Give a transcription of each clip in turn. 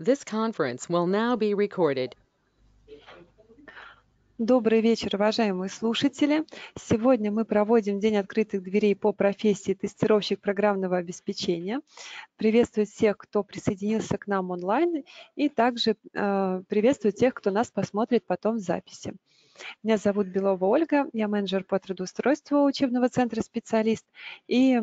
This conference will now be recorded. Добрый вечер, уважаемые слушатели. Сегодня мы проводим День открытых дверей по профессии тестировщик программного обеспечения. Приветствую всех, кто присоединился к нам онлайн, и также э, приветствую тех, кто нас посмотрит потом в записи. Меня зовут Белова Ольга, я менеджер по трудоустройству учебного центра «Специалист», и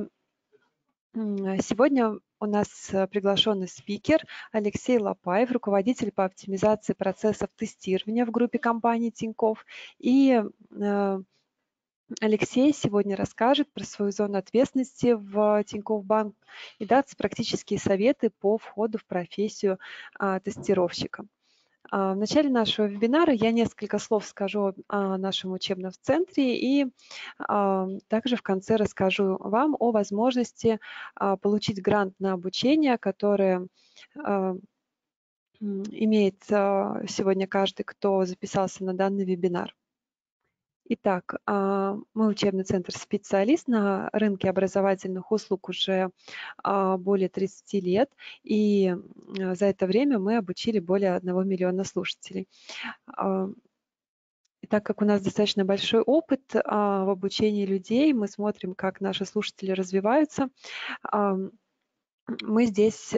Сегодня у нас э, приглашенный спикер Алексей Лопаев, руководитель по оптимизации процессов тестирования в группе компании Тиньков. И э, Алексей сегодня расскажет про свою зону ответственности в Тиньков Банк и даст практические советы по входу в профессию а, тестировщика. А, в начале нашего вебинара я несколько слов скажу о нашем учебном центре и а, также в конце расскажу вам о возможности а, получить грант на обучение, которое имеет сегодня каждый, кто записался на данный вебинар. Итак, а, мы учебный центр «Специалист» на рынке образовательных услуг уже а, более 30 лет, и а, за это время мы обучили более 1 миллиона слушателей. И так как у нас достаточно большой опыт в обучении людей, мы смотрим, как наши слушатели развиваются. мы здесь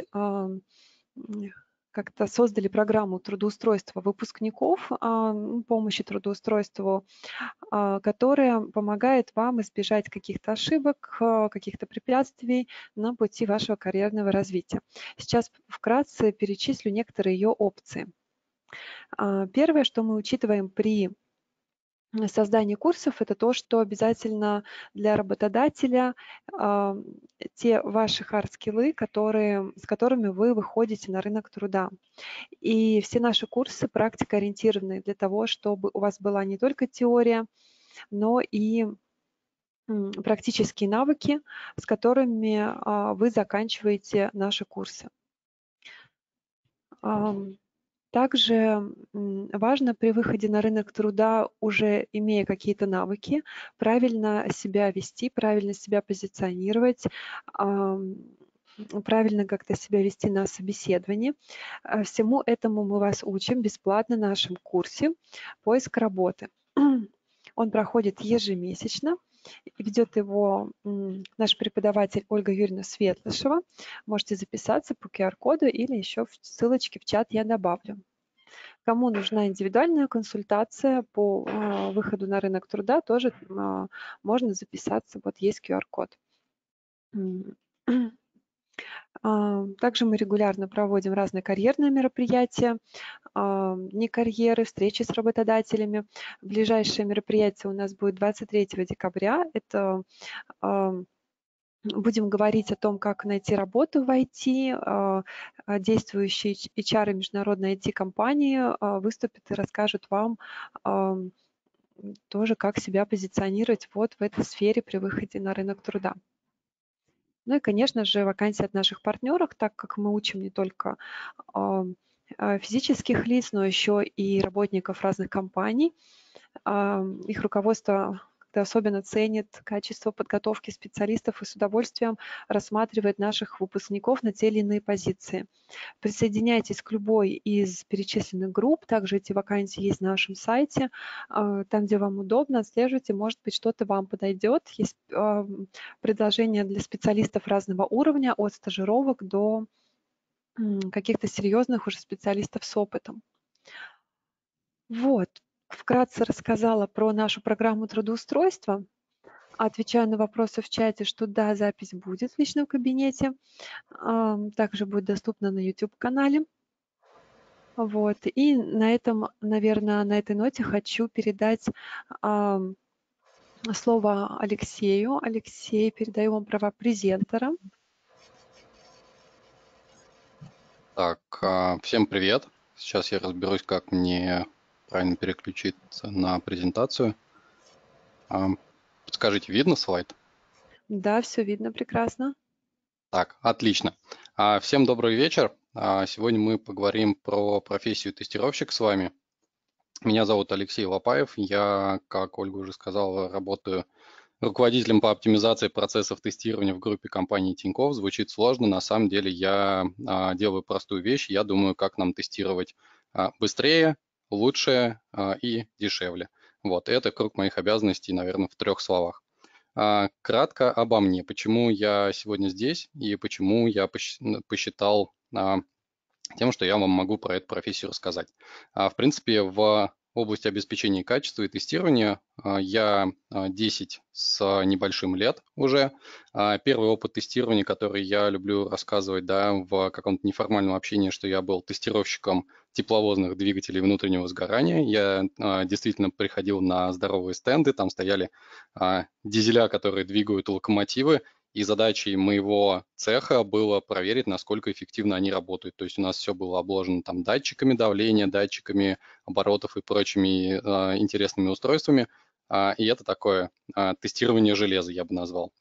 как-то создали программу трудоустройства выпускников, а, ну, помощи трудоустройству, а, которая помогает вам избежать каких-то ошибок, а, каких-то препятствий на пути вашего карьерного развития. Сейчас вкратце перечислю некоторые ее опции. Первое, что мы учитываем при создание курсов – это то, что обязательно для работодателя э, те ваши хард-скиллы, которые, с которыми вы выходите на рынок труда. И все наши курсы практикоориентированы для того, чтобы у вас была не только теория, но и практические навыки, с которыми а, вы заканчиваете наши курсы. Также важно при выходе на рынок труда, уже имея какие-то навыки, правильно себя вести, правильно себя позиционировать, правильно как-то себя вести на собеседовании. Э, всему этому мы вас учим бесплатно на нашем курсе «Поиск работы». Он проходит ежемесячно. Ведет его наш преподаватель Ольга Юрьевна Светлышева. Можете записаться по QR-коду или еще в ссылочке в чат я добавлю. Кому нужна индивидуальная консультация по а, выходу на рынок труда, тоже а, можно записаться. Вот есть QR-код. А, также мы регулярно проводим разные карьерные мероприятия, а, не карьеры, встречи с работодателями. Ближайшее мероприятие у нас будет 23 декабря. Это а, Будем говорить о том, как найти работу в IT. Действующие HR международной IT-компании выступят и расскажут вам тоже, как себя позиционировать вот в этой сфере при выходе на рынок труда. Ну и, конечно же, вакансии от наших партнеров, так как мы учим не только а, а, физических лиц, но еще и работников разных компаний. А, их руководство кто особенно ценит качество подготовки специалистов и с удовольствием рассматривает наших выпускников на те или иные позиции. Присоединяйтесь к любой из перечисленных групп, также эти вакансии есть на нашем сайте, а, там, где вам удобно, отслеживайте, может быть, что-то вам подойдет. Есть а, предложения для специалистов разного уровня, от стажировок до каких-то серьезных уже специалистов с опытом. Вот, вкратце рассказала про нашу программу трудоустройства. Отвечаю на вопросы в чате, что да, запись будет в личном кабинете. А, также будет доступна на YouTube-канале. Вот. И на этом, наверное, на этой ноте хочу передать а, слово Алексею. Алексей, передаю вам права презентера. Так, а, всем привет. Сейчас я разберусь, как мне правильно переключиться на презентацию. А, подскажите, видно слайд? Да, все видно прекрасно. Так, отлично. А, всем добрый вечер. А, сегодня мы поговорим про профессию тестировщик с вами. Меня зовут Алексей Лопаев. Я, как Ольга уже сказала, работаю руководителем по оптимизации процессов тестирования в группе компании Тиньков. Звучит сложно, на самом деле я делаю простую вещь. Я думаю, как нам тестировать быстрее, лучше а, и дешевле. Вот, это круг моих обязанностей, наверное, в трех словах. А, кратко обо мне, почему я сегодня здесь и почему я посчитал а, тем, что я вам могу про эту профессию рассказать. В принципе, в области обеспечения качества и тестирования а, я 10 а, с небольшим лет уже. А, первый опыт тестирования, который я люблю рассказывать да, в каком-то неформальном общении, что я был тестировщиком тепловозных двигателей внутреннего сгорания. Я действительно приходил на здоровые стенды, там стояли дизеля, которые двигают локомотивы, и задачей моего цеха было проверить, насколько эффективно они работают. То есть у нас все было обложено там датчиками давления, датчиками оборотов и прочими э, интересными устройствами. Э, и это такое э, тестирование железа, я бы назвал.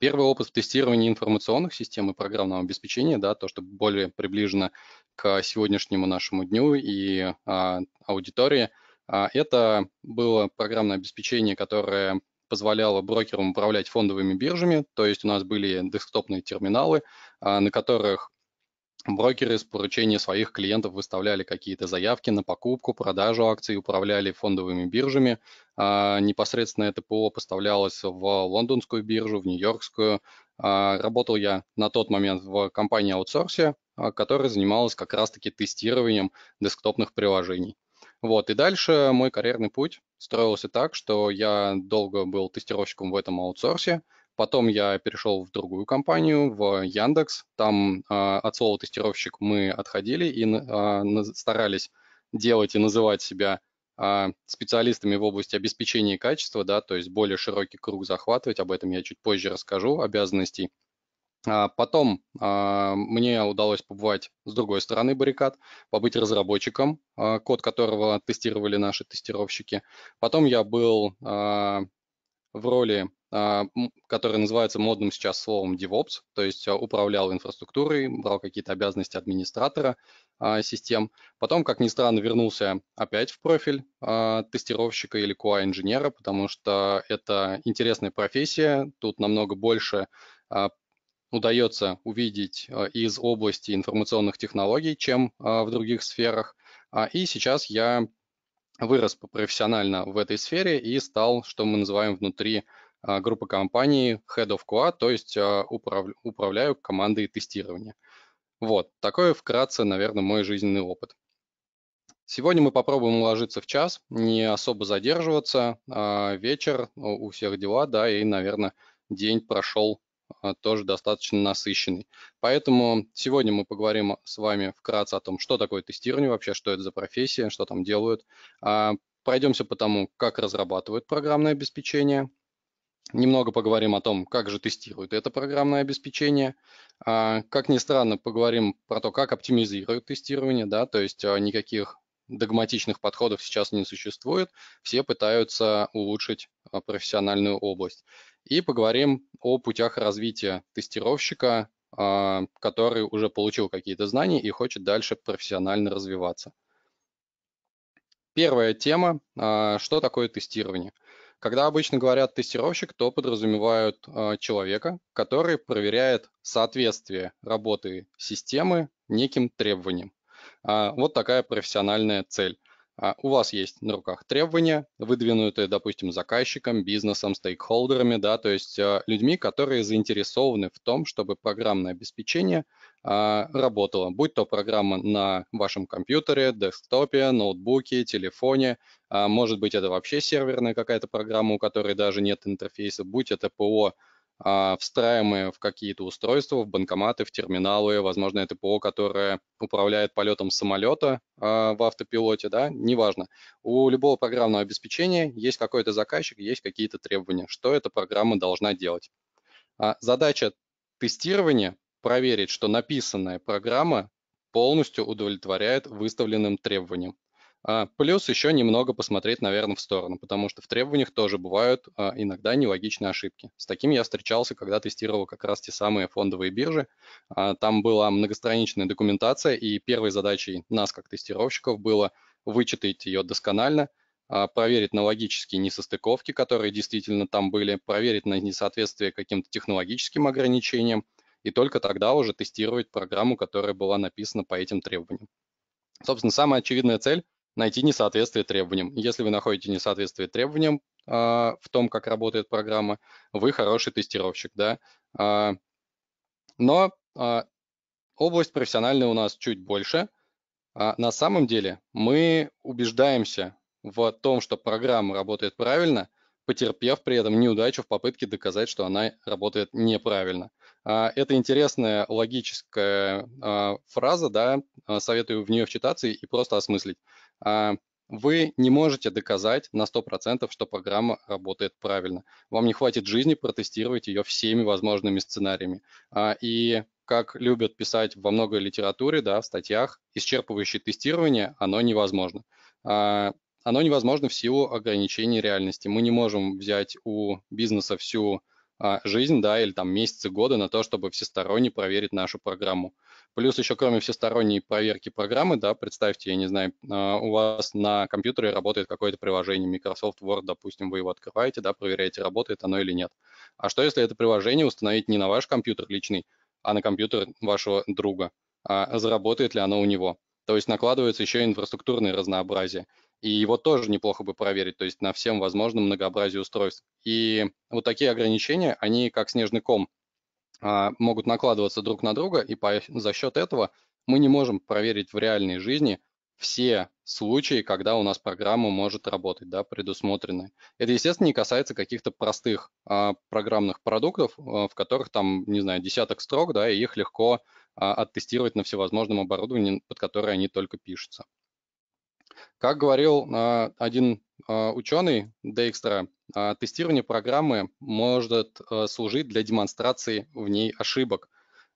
Первый опыт в тестировании информационных систем и программного обеспечения, да, то, что более приближено к сегодняшнему нашему дню и а, аудитории, а, это было программное обеспечение, которое позволяло брокерам управлять фондовыми биржами, то есть у нас были десктопные терминалы, а, на которых брокеры с поручения своих клиентов выставляли какие-то заявки на покупку, продажу акций, управляли фондовыми биржами. А, непосредственно это ПО поставлялось в лондонскую биржу, в нью-йоркскую. А, работал я на тот момент в компании аутсорсе, которая занималась как раз-таки тестированием десктопных приложений. Вот, и дальше мой карьерный путь строился так, что я долго был тестировщиком в этом аутсорсе, потом я перешел в другую компанию, в Яндекс, там э, от слова тестировщик мы отходили и э, старались делать и называть себя а, специалистами в области обеспечения качества, да, то есть более широкий круг захватывать, об этом я чуть позже расскажу, обязанностей а потом а, мне удалось побывать с другой стороны баррикад, побыть разработчиком, а, код которого тестировали наши тестировщики. Потом я был в роли, которая называется модным сейчас словом DevOps, то есть управлял инфраструктурой, брал какие-то обязанности администратора систем. Потом, как ни странно, вернулся опять в профиль тестировщика или QA-инженера, потому что это интересная профессия, тут намного больше удается увидеть э, из области информационных технологий, чем а, в других сферах. А, и сейчас я вырос профессионально в этой сфере и стал, что мы называем внутри а, группы компаний Head of QA, то есть управляю командой тестирования. Вот, такой вкратце, наверное, мой жизненный опыт. Сегодня мы попробуем уложиться в час, не особо задерживаться. Вечер, ну, у всех дела, да, и, наверное, день прошел а, тоже достаточно насыщенный. Поэтому сегодня мы поговорим с вами вкратце о том, что такое тестирование вообще, что это за профессия, что там делают. А, пройдемся по тому, как разрабатывают программное обеспечение. Немного поговорим о том, как же тестируют это программное обеспечение. А, как ни странно, поговорим про то, как оптимизируют тестирование, да, то есть никаких догматичных подходов сейчас не существует, все пытаются улучшить профессиональную область и поговорим о путях развития тестировщика, а, который уже получил какие-то знания и хочет дальше профессионально развиваться. Первая тема, а, что такое тестирование. Когда обычно говорят тестировщик, то подразумевают а, человека, который проверяет соответствие работы системы неким требованиям. Вот такая профессиональная цель. А у вас есть на руках требования, выдвинутые, допустим, заказчиком, бизнесом, стейкхолдерами, да, то есть а, людьми, которые заинтересованы в том, чтобы программное обеспечение а, работало, будь то программа на вашем компьютере, десктопе, ноутбуке, телефоне, может быть, это вообще серверная какая-то программа, у которой даже нет интерфейса, будь это ПО а, встраиваемые в какие-то устройства, в банкоматы, в терминалы, возможно, это ПО, которое управляет полетом самолета а, в автопилоте, да, неважно. У любого программного обеспечения есть какой-то заказчик, есть какие-то требования, что эта программа должна делать. А задача тестирования – проверить, что написанная программа полностью удовлетворяет выставленным требованиям. А, плюс еще немного посмотреть, наверное, в сторону, потому что в требованиях тоже бывают а, иногда нелогичные ошибки. С таким я встречался, когда тестировал как раз те самые фондовые биржи. А, там была многостраничная документация, и первой задачей нас, как тестировщиков, было вычитать ее досконально, проверить на логические несостыковки, которые действительно там были, проверить на несоответствие каким-то технологическим ограничениям, и только тогда уже тестировать программу, которая была написана по этим требованиям. Собственно, самая очевидная цель найти несоответствие требованиям. Если вы находите несоответствие требованиям а, в том, как работает программа, вы хороший тестировщик, да. А, но а, область профессиональная у нас чуть больше. на самом деле мы убеждаемся в том, что программа работает правильно, потерпев при этом неудачу в попытке доказать, что она работает неправильно. Это интересная логическая фраза, да, советую в нее вчитаться и просто осмыслить. А, вы не можете доказать на 100%, что программа работает правильно. Вам не хватит жизни протестировать ее всеми возможными сценариями. А, и как любят писать во многой литературе, да, в статьях, исчерпывающее тестирование, оно невозможно. А, оно невозможно в силу ограничений реальности. Мы не можем взять у бизнеса всю а, жизнь, да, или там месяцы, годы на то, чтобы всесторонне проверить нашу программу. Плюс еще кроме всесторонней проверки программы, да, представьте, я не знаю, а, у вас на компьютере работает какое-то приложение, Microsoft Word, допустим, вы его открываете, да, проверяете, работает оно или нет. А что, если это приложение установить не на ваш компьютер личный, а на компьютер вашего друга? А заработает ли оно у него? То есть накладывается еще инфраструктурное разнообразие и его тоже неплохо бы проверить, то есть на всем возможном многообразии устройств. И вот такие ограничения, они как снежный ком а, могут накладываться друг на друга, и по, за счет этого мы не можем проверить в реальной жизни все случаи, когда у нас программа может работать, да, предусмотрены. Это, естественно, не касается каких-то простых а, программных продуктов, а, в которых там, не знаю, десяток строк, да, и их легко а, оттестировать на всевозможном оборудовании, под которое они только пишутся. Как говорил а, один а, ученый Дейкстра, а, тестирование программы может служить для демонстрации в ней ошибок,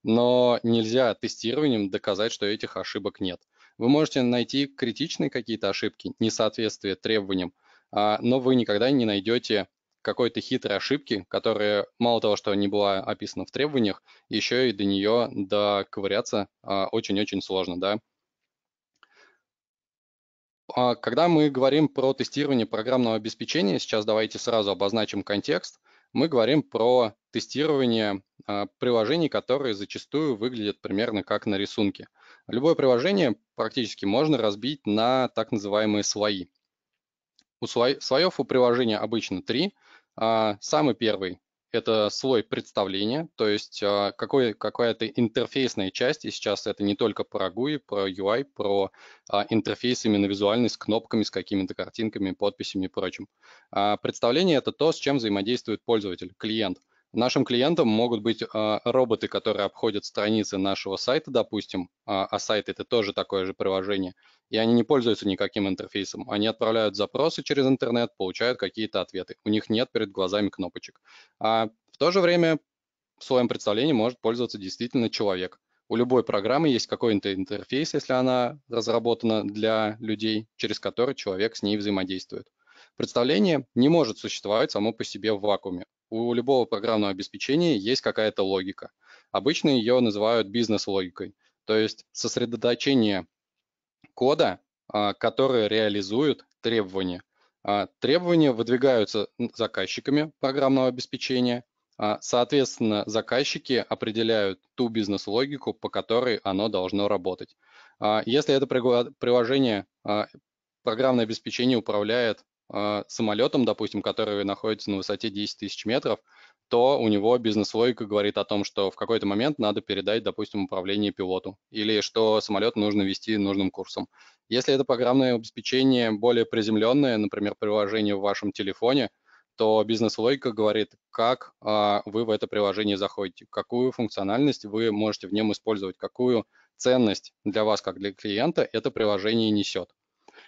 но нельзя тестированием доказать, что этих ошибок нет. Вы можете найти критичные какие-то ошибки, несоответствие требованиям, но вы никогда не найдете какой-то хитрой ошибки, которая мало того, что не была описана в требованиях, еще и до нее доковыряться очень-очень сложно, да. А, когда мы говорим про тестирование программного обеспечения, сейчас давайте сразу обозначим контекст, мы говорим про тестирование а, приложений, которые зачастую выглядят примерно как на рисунке. Любое приложение практически можно разбить на так называемые слои. У слоев у приложения обычно три. А, самый первый это слой представления, то есть а, какой, какая-то интерфейсная часть, и сейчас это не только про GUI, про UI, про а, интерфейс именно визуальный с кнопками, с какими-то картинками, подписями и прочим. А представление – это то, с чем взаимодействует пользователь, клиент – Нашим клиентам могут быть а, роботы, которые обходят страницы нашего сайта, допустим, а, а сайт это тоже такое же приложение, и они не пользуются никаким интерфейсом. Они отправляют запросы через интернет, получают какие-то ответы. У них нет перед глазами кнопочек. А в то же время в своем представлении может пользоваться действительно человек. У любой программы есть какой-то интерфейс, если она разработана для людей, через который человек с ней взаимодействует. Представление не может существовать само по себе в вакууме у любого программного обеспечения есть какая-то логика. Обычно ее называют бизнес-логикой, то есть сосредоточение кода, а, который реализует требования. А, требования выдвигаются заказчиками программного обеспечения, а, Соответственно, заказчики определяют ту бизнес-логику, по которой оно должно работать. Если это приложение, программное обеспечение управляет а, самолетом, допустим, который находится на высоте 10 тысяч метров, то у него бизнес-логика говорит о том, что в какой-то момент надо передать, допустим, управление пилоту, или что самолет нужно вести нужным курсом. Если это программное обеспечение более приземленное, например, приложение в вашем телефоне, то бизнес-логика говорит, как а, вы в это приложение заходите, какую функциональность вы можете в нем использовать, какую ценность для вас, как для клиента, это приложение несет.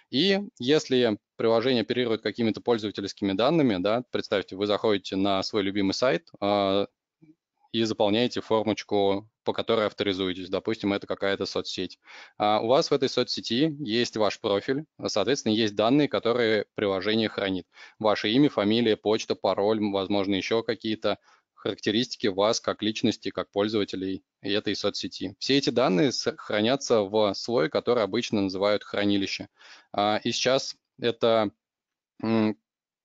И если приложение оперирует какими-то пользовательскими данными, да, представьте, вы заходите на свой любимый сайт э, и заполняете формочку, по которой авторизуетесь. Допустим, это какая-то соцсеть. А у вас в этой соцсети есть ваш профиль, соответственно, есть данные, которые приложение хранит. Ваше имя, фамилия, почта, пароль, возможно, еще какие-то характеристики вас как личности, как пользователей этой соцсети. Все эти данные хранятся в слое, который обычно называют хранилище. А, и сейчас это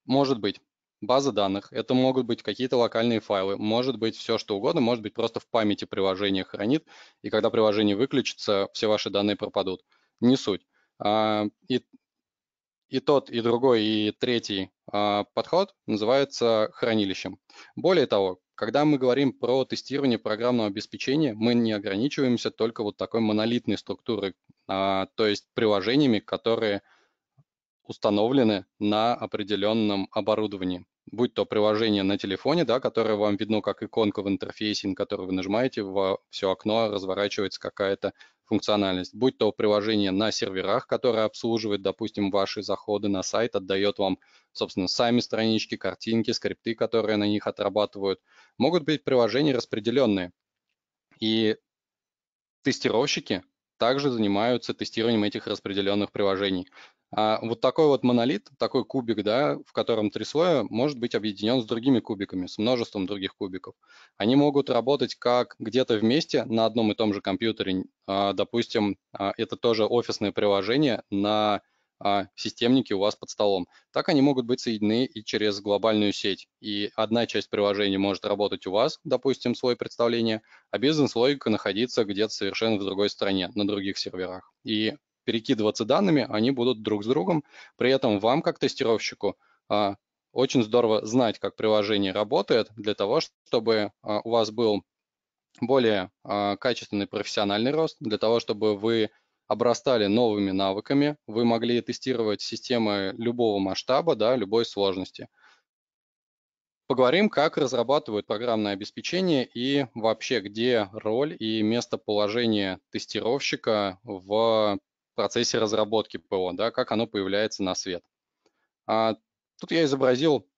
может быть база данных, это могут быть какие-то локальные файлы, может быть все что угодно, может быть просто в памяти приложение хранит, и когда приложение выключится, все ваши данные пропадут. Не суть. А, и, и тот, и другой, и третий а, подход называется хранилищем. Более того, когда мы говорим про тестирование программного обеспечения, мы не ограничиваемся только вот такой монолитной структурой, а, то есть приложениями, которые установлены на определенном оборудовании будь то приложение на телефоне, да, которое вам видно как иконка в интерфейсе, на которую вы нажимаете, во все окно разворачивается какая-то функциональность, будь то приложение на серверах, которое обслуживает, допустим, ваши заходы на сайт, отдает вам, собственно, сами странички, картинки, скрипты, которые на них отрабатывают. Могут быть приложения распределенные. И тестировщики также занимаются тестированием этих распределенных приложений. А вот такой вот монолит, такой кубик, да, в котором три слоя, может быть объединен с другими кубиками, с множеством других кубиков. Они могут работать как где-то вместе на одном и том же компьютере. А, допустим, а, это тоже офисное приложение на а, системнике у вас под столом. Так они могут быть соединены и через глобальную сеть. И одна часть приложения может работать у вас, допустим, слой представления, а бизнес-логика находиться где-то совершенно в другой стране, на других серверах. И перекидываться данными, они будут друг с другом. При этом вам, как тестировщику, а, очень здорово знать, как приложение работает, для того, чтобы а, у вас был более а, качественный профессиональный рост, для того, чтобы вы обрастали новыми навыками, вы могли тестировать системы любого масштаба, да, любой сложности. Поговорим, как разрабатывают программное обеспечение и вообще, где роль и местоположение тестировщика в процессе разработки ПО, да, как оно появляется на свет. А тут я изобразил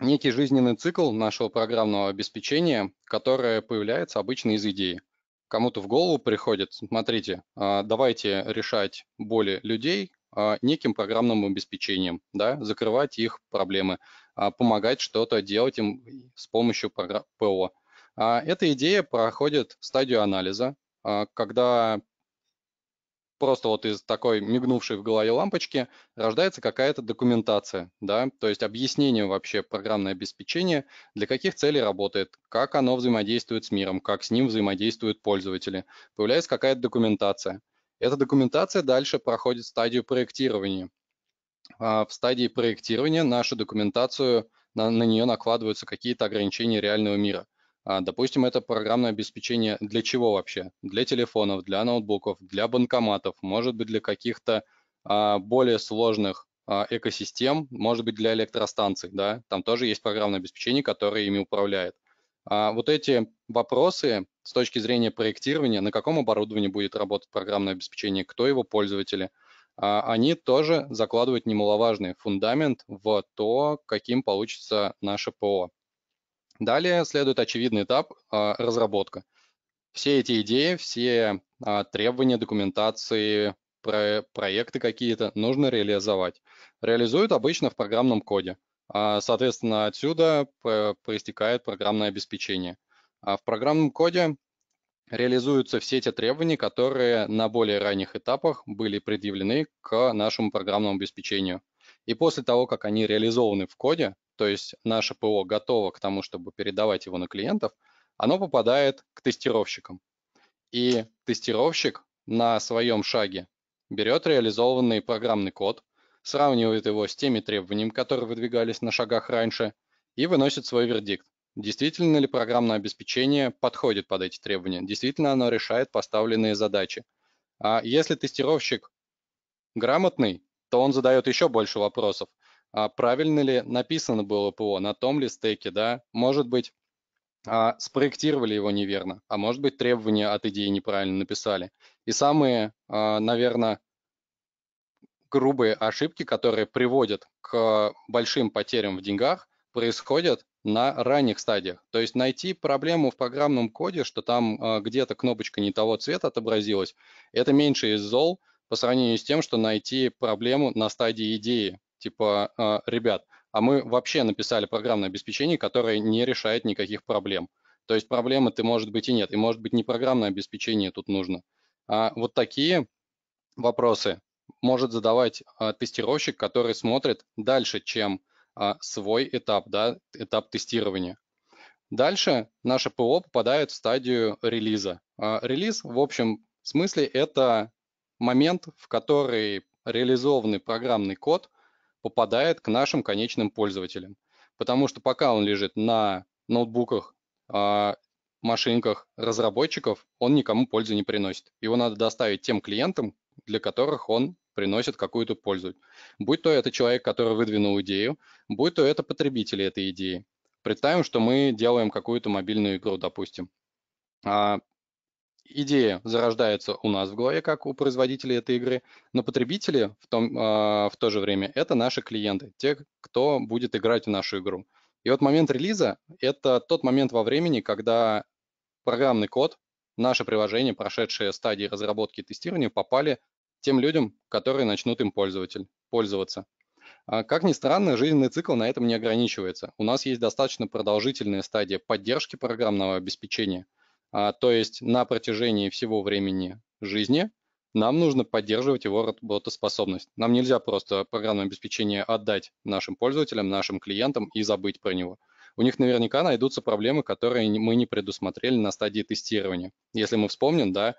некий жизненный цикл нашего программного обеспечения, которое появляется обычно из идеи. Кому-то в голову приходит, смотрите, а, давайте решать боли людей а, неким программным обеспечением, да, закрывать их проблемы, а, помогать что-то делать им с помощью ПО. Эта идея проходит стадию анализа, когда просто вот из такой мигнувшей в голове лампочки рождается какая-то документация, да, то есть объяснение вообще программное обеспечение, для каких целей работает, как оно взаимодействует с миром, как с ним взаимодействуют пользователи. Появляется какая-то документация. Эта документация дальше проходит стадию проектирования. А, в стадии проектирования нашу документацию, на, на нее накладываются какие-то ограничения реального мира. А, допустим, это программное обеспечение для чего вообще? Для телефонов, для ноутбуков, для банкоматов, может быть, для каких-то а, более сложных а, экосистем, может быть, для электростанций, да, там тоже есть программное обеспечение, которое ими управляет. вот эти вопросы с точки зрения проектирования, на каком оборудовании будет работать программное обеспечение, кто его пользователи, они тоже закладывают немаловажный фундамент в то, каким получится наше ПО. Далее следует очевидный этап а, – разработка. Все эти идеи, все а, требования, документации, проекты какие-то нужно реализовать. Реализуют обычно в программном коде. А, соответственно, отсюда проистекает программное обеспечение. В программном коде реализуются все те требования, которые на более ранних этапах были предъявлены к нашему программному обеспечению. И после того, как они реализованы в коде, то есть наше ПО готово к тому, чтобы передавать его на клиентов, оно попадает к тестировщикам. И тестировщик на своем шаге берет реализованный программный код, сравнивает его с теми требованиями, которые выдвигались на шагах раньше, и выносит свой вердикт. Действительно ли программное обеспечение подходит под эти требования? Действительно оно решает поставленные задачи? А если тестировщик грамотный, то он задает еще больше вопросов. А правильно ли написано было ПО, на том ли стеке, да? Может быть, а спроектировали его неверно, а может быть, требования от идеи неправильно написали. И самые, а, наверное, грубые ошибки, которые приводят к большим потерям в деньгах, происходят на ранних стадиях. То есть найти проблему в программном коде, что там а, где-то кнопочка не того цвета отобразилась, это меньше из зол, по сравнению с тем, что найти проблему на стадии идеи. Типа, а, ребят, а мы вообще написали программное обеспечение, которое не решает никаких проблем. То есть проблемы-то может быть и нет, и может быть не программное обеспечение тут нужно. А вот такие вопросы может задавать а, тестировщик, который смотрит дальше, чем а, свой этап, да, этап тестирования. Дальше наше ПО попадает в стадию релиза. релиз в общем смысле это момент, в который реализованный программный код попадает к нашим конечным пользователям. Потому что пока он лежит на ноутбуках, а, машинках разработчиков, он никому пользы не приносит. Его надо доставить тем клиентам, для которых он приносит какую-то пользу. Будь то это человек, который выдвинул идею, будь то это потребители этой идеи. Представим, что мы делаем какую-то мобильную игру, допустим. А, идея зарождается у нас в голове, как у производителей этой игры, но потребители в, том, а, в то же время – это наши клиенты, те, кто будет играть в нашу игру. И вот момент релиза – это тот момент во времени, когда программный код, наше приложение, прошедшие стадии разработки и тестирования, попали тем людям, которые начнут им пользоваться. А, как ни странно, жизненный цикл на этом не ограничивается. У нас есть достаточно продолжительная стадия поддержки программного обеспечения – а, то есть на протяжении всего времени жизни нам нужно поддерживать его работоспособность. Нам нельзя просто программное обеспечение отдать нашим пользователям, нашим клиентам и забыть про него. У них наверняка найдутся проблемы, которые мы не предусмотрели на стадии тестирования. Если мы вспомним, да,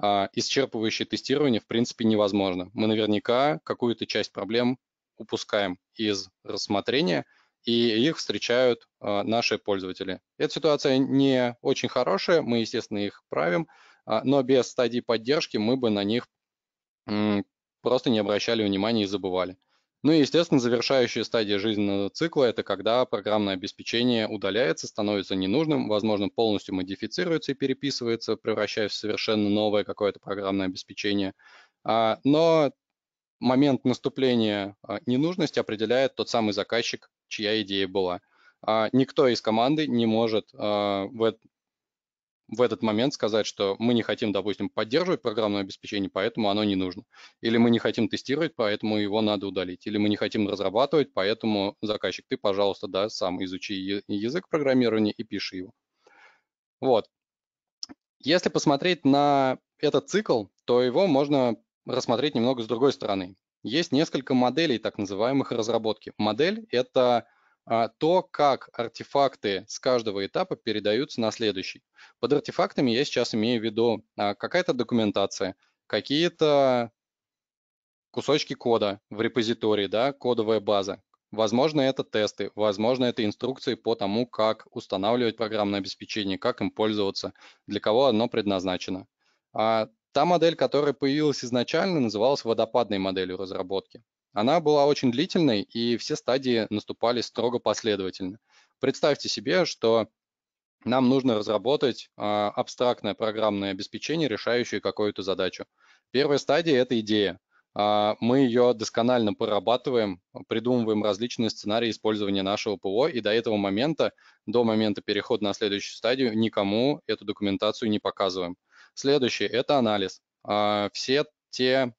а, исчерпывающее тестирование в принципе невозможно. Мы наверняка какую-то часть проблем упускаем из рассмотрения – и их встречают а, наши пользователи. Эта ситуация не очень хорошая, мы, естественно, их правим, а, но без стадии поддержки мы бы на них просто не обращали внимания и забывали. Ну и, естественно, завершающая стадия жизненного цикла – это когда программное обеспечение удаляется, становится ненужным, возможно, полностью модифицируется и переписывается, превращаясь в совершенно новое какое-то программное обеспечение. А, но момент наступления ненужности определяет тот самый заказчик, чья идея была. А никто из команды не может а, в, в этот момент сказать, что мы не хотим, допустим, поддерживать программное обеспечение, поэтому оно не нужно. Или мы не хотим тестировать, поэтому его надо удалить. Или мы не хотим разрабатывать, поэтому заказчик, ты, пожалуйста, да, сам изучи язык программирования и пиши его. Вот. Если посмотреть на этот цикл, то его можно рассмотреть немного с другой стороны. Есть несколько моделей так называемых разработки. Модель – это а, то, как артефакты с каждого этапа передаются на следующий. Под артефактами я сейчас имею в виду а, какая-то документация, какие-то кусочки кода в репозитории, да, кодовая база. Возможно, это тесты, возможно, это инструкции по тому, как устанавливать программное обеспечение, как им пользоваться, для кого оно предназначено. А Та модель, которая появилась изначально, называлась водопадной моделью разработки. Она была очень длительной, и все стадии наступали строго последовательно. Представьте себе, что нам нужно разработать а, абстрактное программное обеспечение, решающее какую-то задачу. Первая стадия – это идея. А, мы ее досконально прорабатываем, придумываем различные сценарии использования нашего ПО, и до этого момента, до момента перехода на следующую стадию, никому эту документацию не показываем. Следующий это анализ. А, все те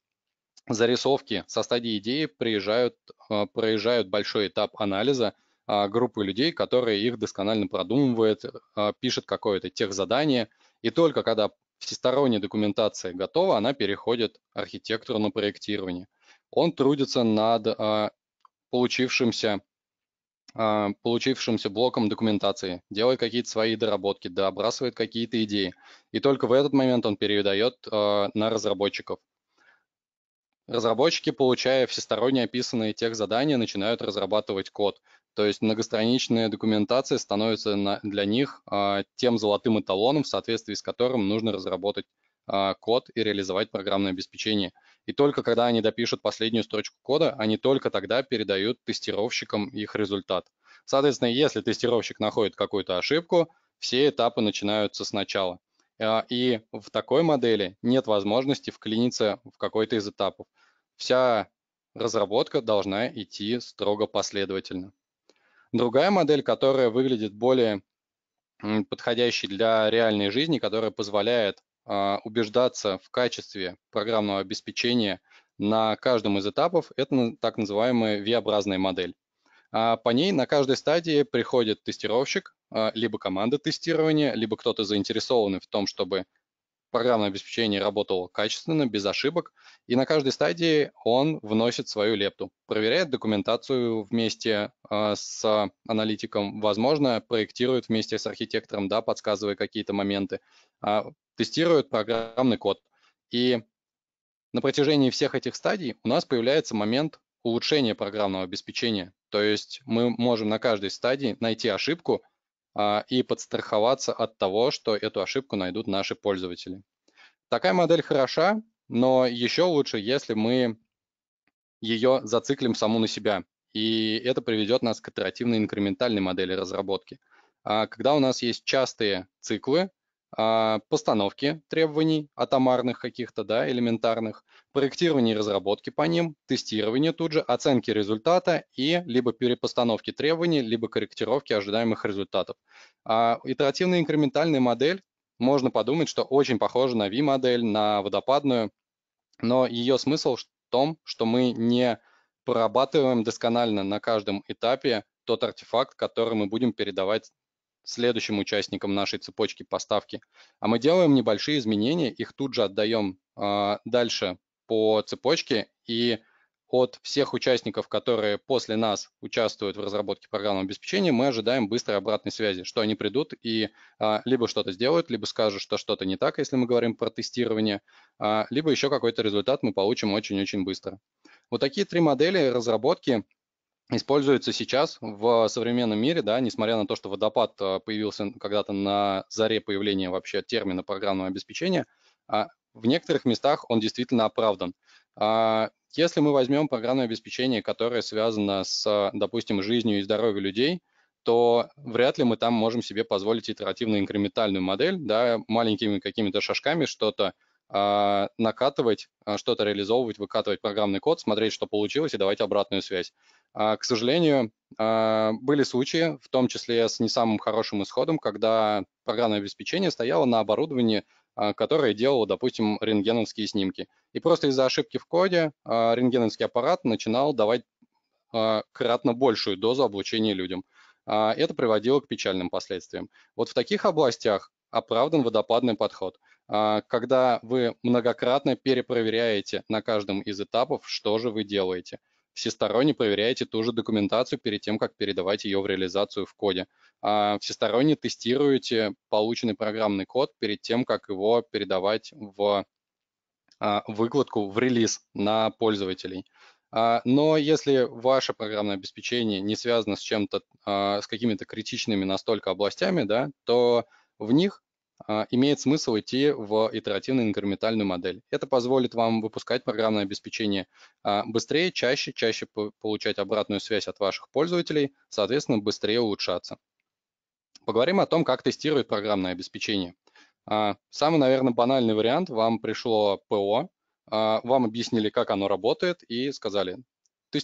зарисовки со стадии идеи приезжают, а, проезжают большой этап анализа а, группы людей, которые их досконально продумывают, пишет какое-то техзадание. И только когда всесторонняя документация готова, она переходит архитектору на проектирование. Он трудится над получившимся а, получившимся блоком документации, делает какие-то свои доработки, добрасывает какие-то идеи. И только в этот момент он передает а, на разработчиков. Разработчики, получая всесторонне описанные тех задания, начинают разрабатывать код. То есть многостраничная документация становится для них а, тем золотым эталоном, в соответствии с которым нужно разработать а, код и реализовать программное обеспечение. И только когда они допишут последнюю строчку кода, они только тогда передают тестировщикам их результат. Соответственно, если тестировщик находит какую-то ошибку, все этапы начинаются сначала. А, и в такой модели нет возможности вклиниться в какой-то из этапов. Вся разработка должна идти строго последовательно. Другая модель, которая выглядит более подходящей для реальной жизни, которая позволяет а, убеждаться в качестве программного обеспечения на каждом из этапов. Это так называемая V-образная модель. А по ней на каждой стадии приходит тестировщик, а, либо команда тестирования, либо кто-то заинтересованный в том, чтобы программное обеспечение работало качественно, без ошибок, и на каждой стадии он вносит свою лепту. Проверяет документацию вместе а, с аналитиком, возможно, проектирует вместе с архитектором, да, подсказывая какие-то моменты, а, тестирует программный код. И на протяжении всех этих стадий у нас появляется момент улучшения программного обеспечения. То есть мы можем на каждой стадии найти ошибку, а, и подстраховаться от того, что эту ошибку найдут наши пользователи. Такая модель хороша, но еще лучше, если мы ее зациклим саму на себя. И это приведет нас к итеративной инкрементальной модели разработки. А когда у нас есть частые циклы, а, постановки требований атомарных каких-то, да, элементарных, проектирование и разработки по ним, тестирование тут же, оценки результата и либо перепостановки требований, либо корректировки ожидаемых результатов. А итеративная инкрементальная модель, можно подумать, что очень похожа на V-модель, на водопадную, но ее смысл в том, что мы не прорабатываем досконально на каждом этапе тот артефакт, который мы будем передавать следующим участникам нашей цепочки поставки, а мы делаем небольшие изменения, их тут же отдаем а, дальше по цепочке и от всех участников, которые после нас участвуют в разработке программного обеспечения, мы ожидаем быстрой обратной связи, что они придут и а, либо что-то сделают, либо скажут, что что-то не так, если мы говорим про тестирование, а, либо еще какой-то результат мы получим очень-очень быстро. Вот такие три модели разработки используется сейчас в современном мире, да, несмотря на то, что водопад э, появился когда-то на заре появления вообще термина программного обеспечения, а в некоторых местах он действительно оправдан. А если мы возьмем программное обеспечение, которое связано с, допустим, жизнью и здоровьем людей, то вряд ли мы там можем себе позволить итеративную инкрементальную модель, да, маленькими какими-то шажками что-то а, накатывать, что-то реализовывать, выкатывать программный код, смотреть, что получилось, и давать обратную связь. А, к сожалению, а, были случаи, в том числе с не самым хорошим исходом, когда программное обеспечение стояло на оборудовании, а, которое делало, допустим, рентгеновские снимки. И просто из-за ошибки в коде рентгеновский аппарат начинал давать кратно большую дозу облучения людям. Это приводило к печальным последствиям. Вот в таких областях оправдан водопадный подход, когда вы многократно перепроверяете на каждом из этапов, что же вы делаете – всесторонне проверяете ту же документацию перед тем, как передавать ее в реализацию в коде. А, всесторонне тестируете полученный программный код перед тем, как его передавать в а, выкладку, в релиз на пользователей. А, но если ваше программное обеспечение не связано с чем-то, с какими-то критичными настолько областями, да, то в них а, имеет смысл идти в итеративную инкрементальную модель. Это позволит вам выпускать программное обеспечение а, быстрее, чаще, чаще получать обратную связь от ваших пользователей, соответственно, быстрее улучшаться. Поговорим о том, как тестировать программное обеспечение. А, самый, наверное, банальный вариант. Вам пришло ПО, вам объяснили, как оно работает, и сказали,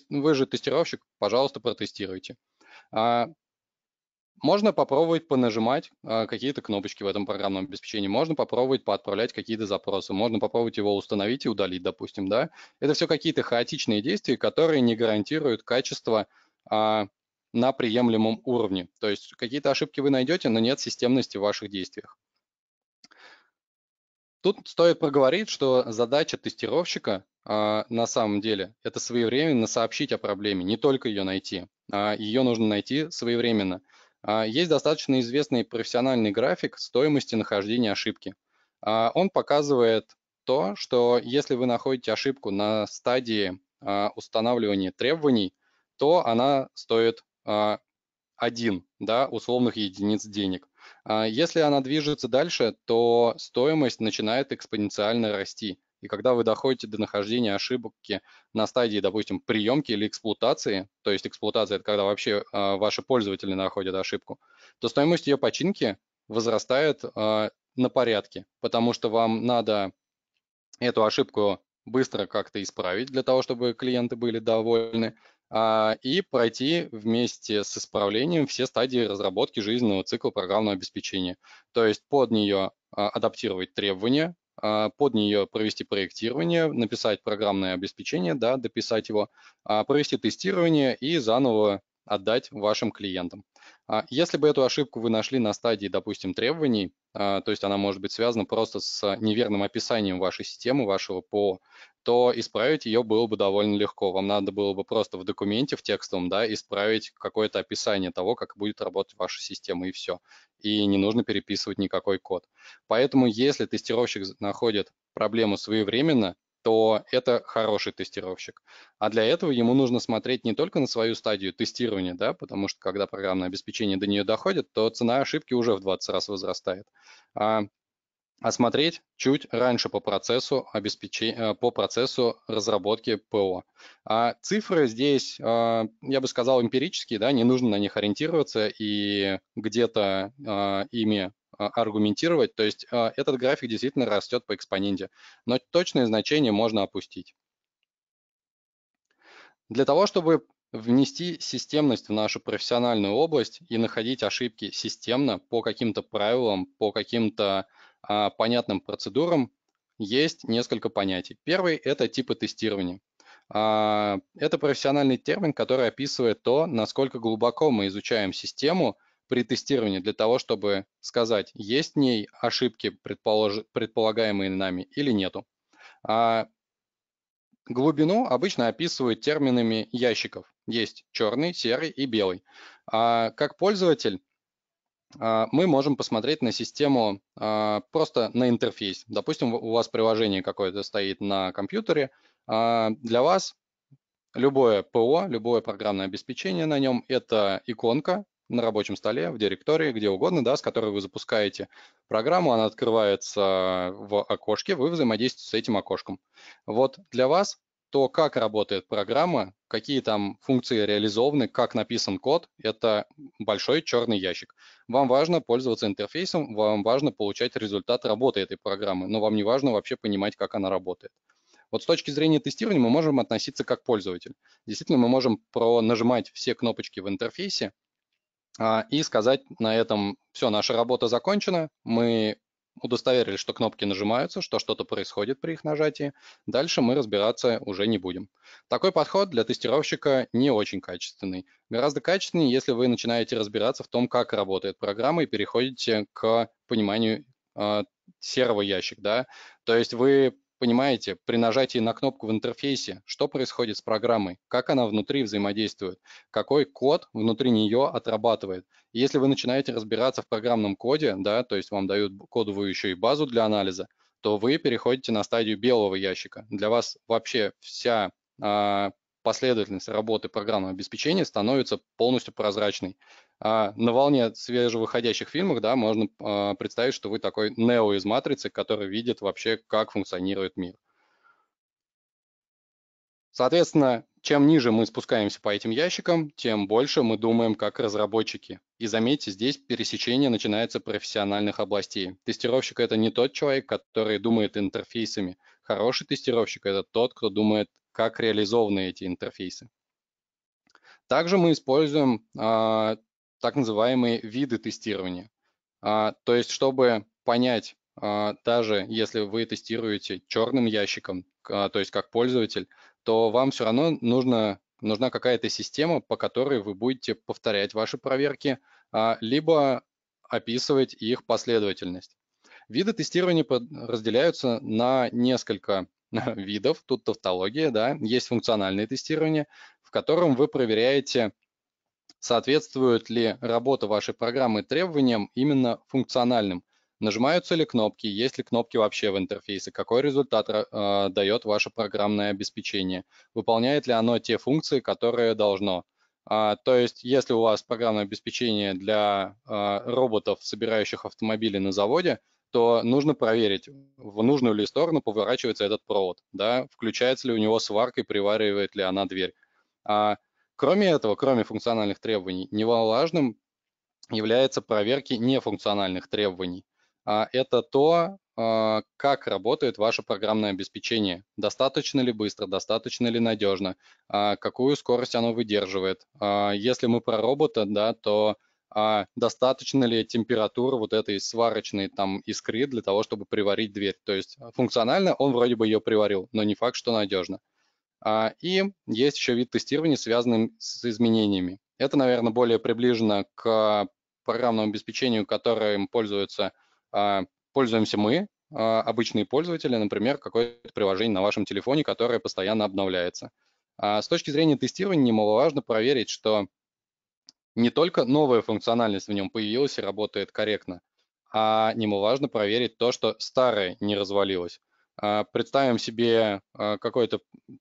вы же тестировщик, пожалуйста, протестируйте. Можно попробовать понажимать а, какие-то кнопочки в этом программном обеспечении, можно попробовать поотправлять какие-то запросы, можно попробовать его установить и удалить, допустим, да. Это все какие-то хаотичные действия, которые не гарантируют качество а, на приемлемом уровне. То есть какие-то ошибки вы найдете, но нет системности в ваших действиях. Тут стоит проговорить, что задача тестировщика а, на самом деле это своевременно сообщить о проблеме, не только ее найти. ее нужно найти своевременно. А, есть достаточно известный профессиональный график стоимости нахождения ошибки. А, он показывает то, что если вы находите ошибку на стадии а, устанавливания требований, то она стоит один, да, условных единиц денег. Если она движется дальше, то стоимость начинает экспоненциально расти. И когда вы доходите до нахождения ошибки на стадии, допустим, приемки или эксплуатации, то есть эксплуатация – это когда вообще э, ваши пользователи находят ошибку, то стоимость ее починки возрастает э, на порядке, потому что вам надо эту ошибку быстро как-то исправить для того, чтобы клиенты были довольны, э, и пройти вместе с исправлением все стадии разработки жизненного цикла программного обеспечения. То есть под нее адаптировать требования, а, под нее провести проектирование, написать программное обеспечение, да, дописать его, а, провести тестирование и заново отдать вашим клиентам. А, если бы эту ошибку вы нашли на стадии, допустим, требований, то есть она может быть связана просто с неверным описанием вашей системы, вашего ПО, то исправить ее было бы довольно легко. Вам надо было бы просто в документе, в текстовом, да, исправить какое-то описание того, как будет работать ваша система, и все. И не нужно переписывать никакой код. Поэтому если тестировщик находит проблему своевременно, то это хороший тестировщик. А для этого ему нужно смотреть не только на свою стадию тестирования, да, потому что когда программное обеспечение до нее доходит, то цена ошибки уже в 20 раз возрастает. А осмотреть чуть раньше по процессу, обеспечения, э, по процессу разработки ПО. А цифры здесь, э, я бы сказал, эмпирические, да, не нужно на них ориентироваться и где-то э, ими аргументировать. То есть этот график действительно растет по экспоненте, но точные значения можно опустить. Для того, чтобы внести системность в нашу профессиональную область и находить ошибки системно по каким-то правилам, по каким-то а, понятным процедурам есть несколько понятий. Первый – это типы тестирования. А, это профессиональный термин, который описывает то, насколько глубоко мы изучаем систему при тестировании для того, чтобы сказать, есть в ней ошибки, предполагаемые нами, или нету. А, глубину обычно описывают терминами ящиков. Есть черный, серый и белый. Как пользователь а, мы можем посмотреть на систему а, просто на интерфейс. Допустим, у вас приложение какое-то стоит на компьютере. А, для вас любое ПО, любое программное обеспечение на нем – это иконка на рабочем столе, в директории, где угодно, да, с которой вы запускаете программу, она открывается в окошке, вы взаимодействуете с этим окошком. Вот для вас то, как работает программа, какие там функции реализованы, как написан код, это большой черный ящик. Вам важно пользоваться интерфейсом, вам важно получать результат работы этой программы, но вам не важно вообще понимать, как она работает. Вот с точки зрения тестирования мы можем относиться как пользователь. Действительно, мы можем нажимать все кнопочки в интерфейсе а, и сказать на этом, все, наша работа закончена, мы удостоверились, что кнопки нажимаются, что что-то происходит при их нажатии. Дальше мы разбираться уже не будем. Такой подход для тестировщика не очень качественный. Гораздо качественнее, если вы начинаете разбираться в том, как работает программа и переходите к пониманию э, серого ящика. Да? То есть вы понимаете при нажатии на кнопку в интерфейсе, что происходит с программой, как она внутри взаимодействует, какой код внутри нее отрабатывает. И если вы начинаете разбираться в программном коде, да, то есть вам дают кодовую еще и базу для анализа, то вы переходите на стадию белого ящика. Для вас вообще вся а, последовательность работы программного обеспечения становится полностью прозрачной. А на волне свежевыходящих фильмов, да, можно а, представить, что вы такой Нео из «Матрицы», который видит вообще, как функционирует мир. Соответственно, чем ниже мы спускаемся по этим ящикам, тем больше мы думаем как разработчики. И заметьте, здесь пересечение начинается профессиональных областей. Тестировщик – это не тот человек, который думает интерфейсами. Хороший тестировщик – это тот, кто думает, как реализованы эти интерфейсы. Также мы используем а, так называемые виды тестирования. А, то есть, чтобы понять, а, даже если вы тестируете черным ящиком, а, то есть как пользователь, то вам все равно нужно, нужна какая-то система, по которой вы будете повторять ваши проверки, либо описывать их последовательность. Виды тестирования разделяются на несколько видов, тут тавтология, да, есть функциональное тестирование, в котором вы проверяете Соответствует ли работа вашей программы требованиям именно функциональным? Нажимаются ли кнопки, есть ли кнопки вообще в интерфейсе, какой результат э, дает ваше программное обеспечение, выполняет ли оно те функции, которые должно. А, то есть, если у вас программное обеспечение для а, роботов, собирающих автомобили на заводе, то нужно проверить, в нужную ли сторону поворачивается этот провод, да, включается ли у него сварка и приваривает ли она дверь. А, Кроме этого, кроме функциональных требований, немаловажным является проверки нефункциональных требований. А, это то, а, как работает ваше программное обеспечение, достаточно ли быстро, достаточно ли надежно, а, какую скорость оно выдерживает. Если мы про робота, да, то достаточно ли температура вот этой сварочной там искры для того, чтобы приварить дверь. То есть функционально он вроде бы ее приварил, но не факт, что надежно. А, и есть еще вид тестирования, связанный с изменениями. Это, наверное, более приближено к программному обеспечению, которым пользуются, а, пользуемся мы, а, обычные пользователи, например, какое-то приложение на вашем телефоне, которое постоянно обновляется. С точки зрения тестирования немаловажно проверить, что не только новая функциональность в нем появилась и работает корректно, а немаловажно проверить то, что старое не развалилось. А, представим себе а, какую-то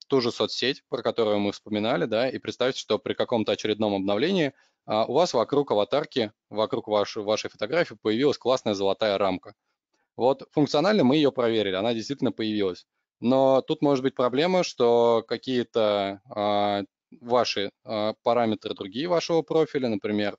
ту же соцсеть, про которую мы вспоминали, да, и представьте, что при каком-то очередном обновлении а, у вас вокруг аватарки, вокруг вашей, вашей фотографии появилась классная золотая рамка. Вот функционально мы ее проверили, она действительно появилась. Но тут может быть проблема, что какие-то ваши параметры другие вашего профиля, например,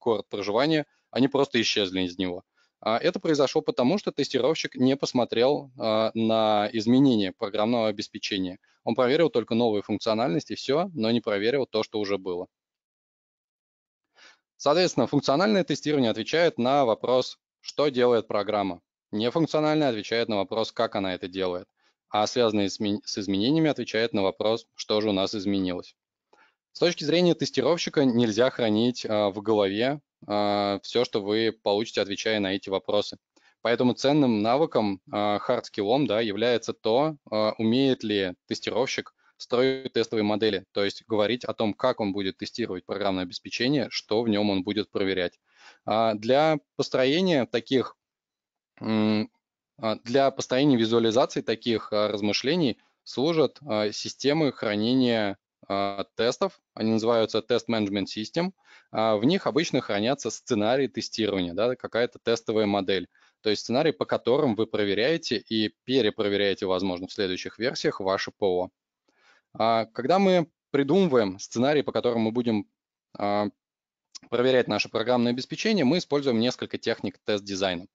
город проживания, они просто исчезли из него. А это произошло потому, что тестировщик не посмотрел а, на изменения программного обеспечения. Он проверил только новые функциональности, все, но не проверил то, что уже было. Соответственно, функциональное тестирование отвечает на вопрос, что делает программа. Нефункциональное отвечает на вопрос, как она это делает. А связанное с изменениями отвечает на вопрос, что же у нас изменилось. С точки зрения тестировщика нельзя хранить а, в голове а, все, что вы получите, отвечая на эти вопросы. Поэтому ценным навыком, хардскиллом, да, является то, а, умеет ли тестировщик строить тестовые модели, то есть говорить о том, как он будет тестировать программное обеспечение, что в нем он будет проверять. Для построения таких, для построения визуализации таких размышлений служат системы хранения а, тестов, они называются Test Management System. В них обычно хранятся сценарии тестирования, да, какая-то тестовая модель. То есть сценарий, по которым вы проверяете и перепроверяете, возможно, в следующих версиях ваше ПО. А, когда мы придумываем сценарий, по которым мы будем а, проверять наше программное обеспечение, мы используем несколько техник тест-дизайна.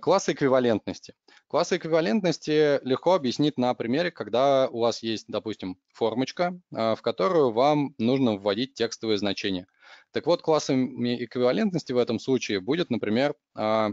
Классы эквивалентности – Классы эквивалентности легко объяснить на примере, когда у вас есть, допустим, формочка, а, в которую вам нужно вводить текстовые значения. Так вот, классами эквивалентности в этом случае будет, например, а,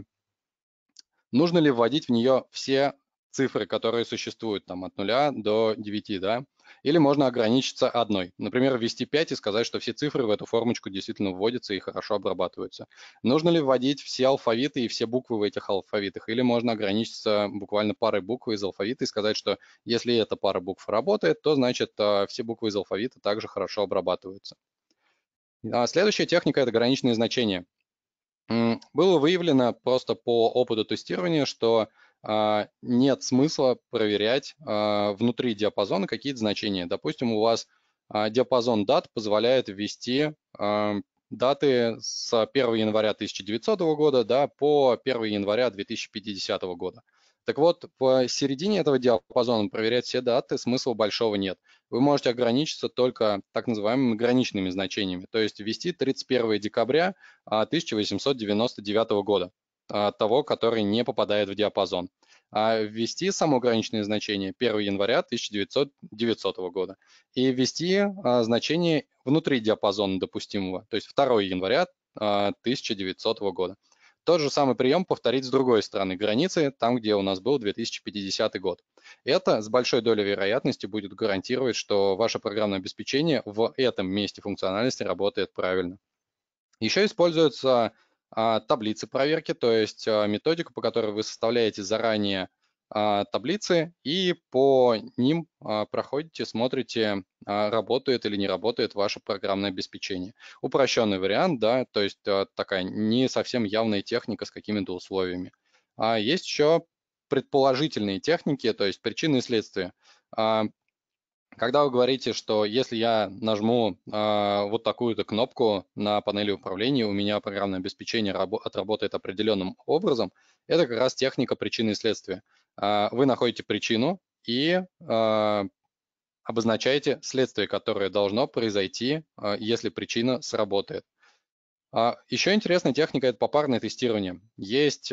нужно ли вводить в нее все цифры, которые существуют там от 0 до 9, да, или можно ограничиться одной. Например, ввести 5 и сказать, что все цифры в эту формочку действительно вводятся и хорошо обрабатываются. Нужно ли вводить все алфавиты и все буквы в этих алфавитах? Или можно ограничиться буквально парой букв из алфавита и сказать, что если эта пара букв работает, то значит э, все буквы из алфавита также хорошо обрабатываются. А следующая техника – это ограниченные значения. Было выявлено просто по опыту тестирования, что а, нет смысла проверять а, внутри диапазона какие-то значения. Допустим, у вас а, диапазон дат позволяет ввести даты с 1 января 1900 года да, по 1 января 2050 года. Так вот, в середине этого диапазона проверять все даты смысла большого нет. Вы можете ограничиться только так называемыми граничными значениями, то есть ввести 31 декабря 1899 года. А, того, который не попадает в диапазон. А ввести самоограниченные значения 1 января 1900 года и ввести а, значение внутри диапазона допустимого, то есть 2 января 1900 а, года. Тот же самый прием повторить с другой стороны границы, там, где у нас был 2050 год. Это с большой долей вероятности будет гарантировать, что ваше программное обеспечение в этом месте функциональности работает правильно. Еще используются а, таблицы проверки, то есть а, методику, по которой вы составляете заранее а, таблицы и по ним проходите, смотрите, работает или не работает ваше программное обеспечение. Упрощенный вариант, да, то есть такая не совсем явная техника с какими-то условиями. есть еще предположительные техники, то есть причины и следствия. Когда вы говорите, что если я нажму э, вот такую-то кнопку на панели управления, у меня программное обеспечение отработает определенным образом, это как раз техника причины и следствия. Э, вы находите причину и э, обозначаете следствие, которое должно произойти, э, если причина сработает. Еще интересная техника – это попарное тестирование. Есть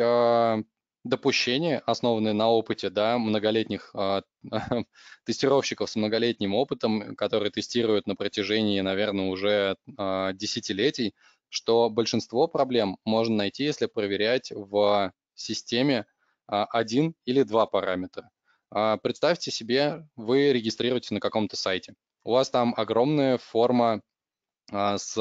допущения, основанные на опыте, да, многолетних э, тестировщиков с многолетним опытом, которые тестируют на протяжении, наверное, уже э, десятилетий, что большинство проблем можно найти, если проверять в системе э, один или два параметра. Э, представьте себе, вы регистрируете на каком-то сайте. У вас там огромная форма э, с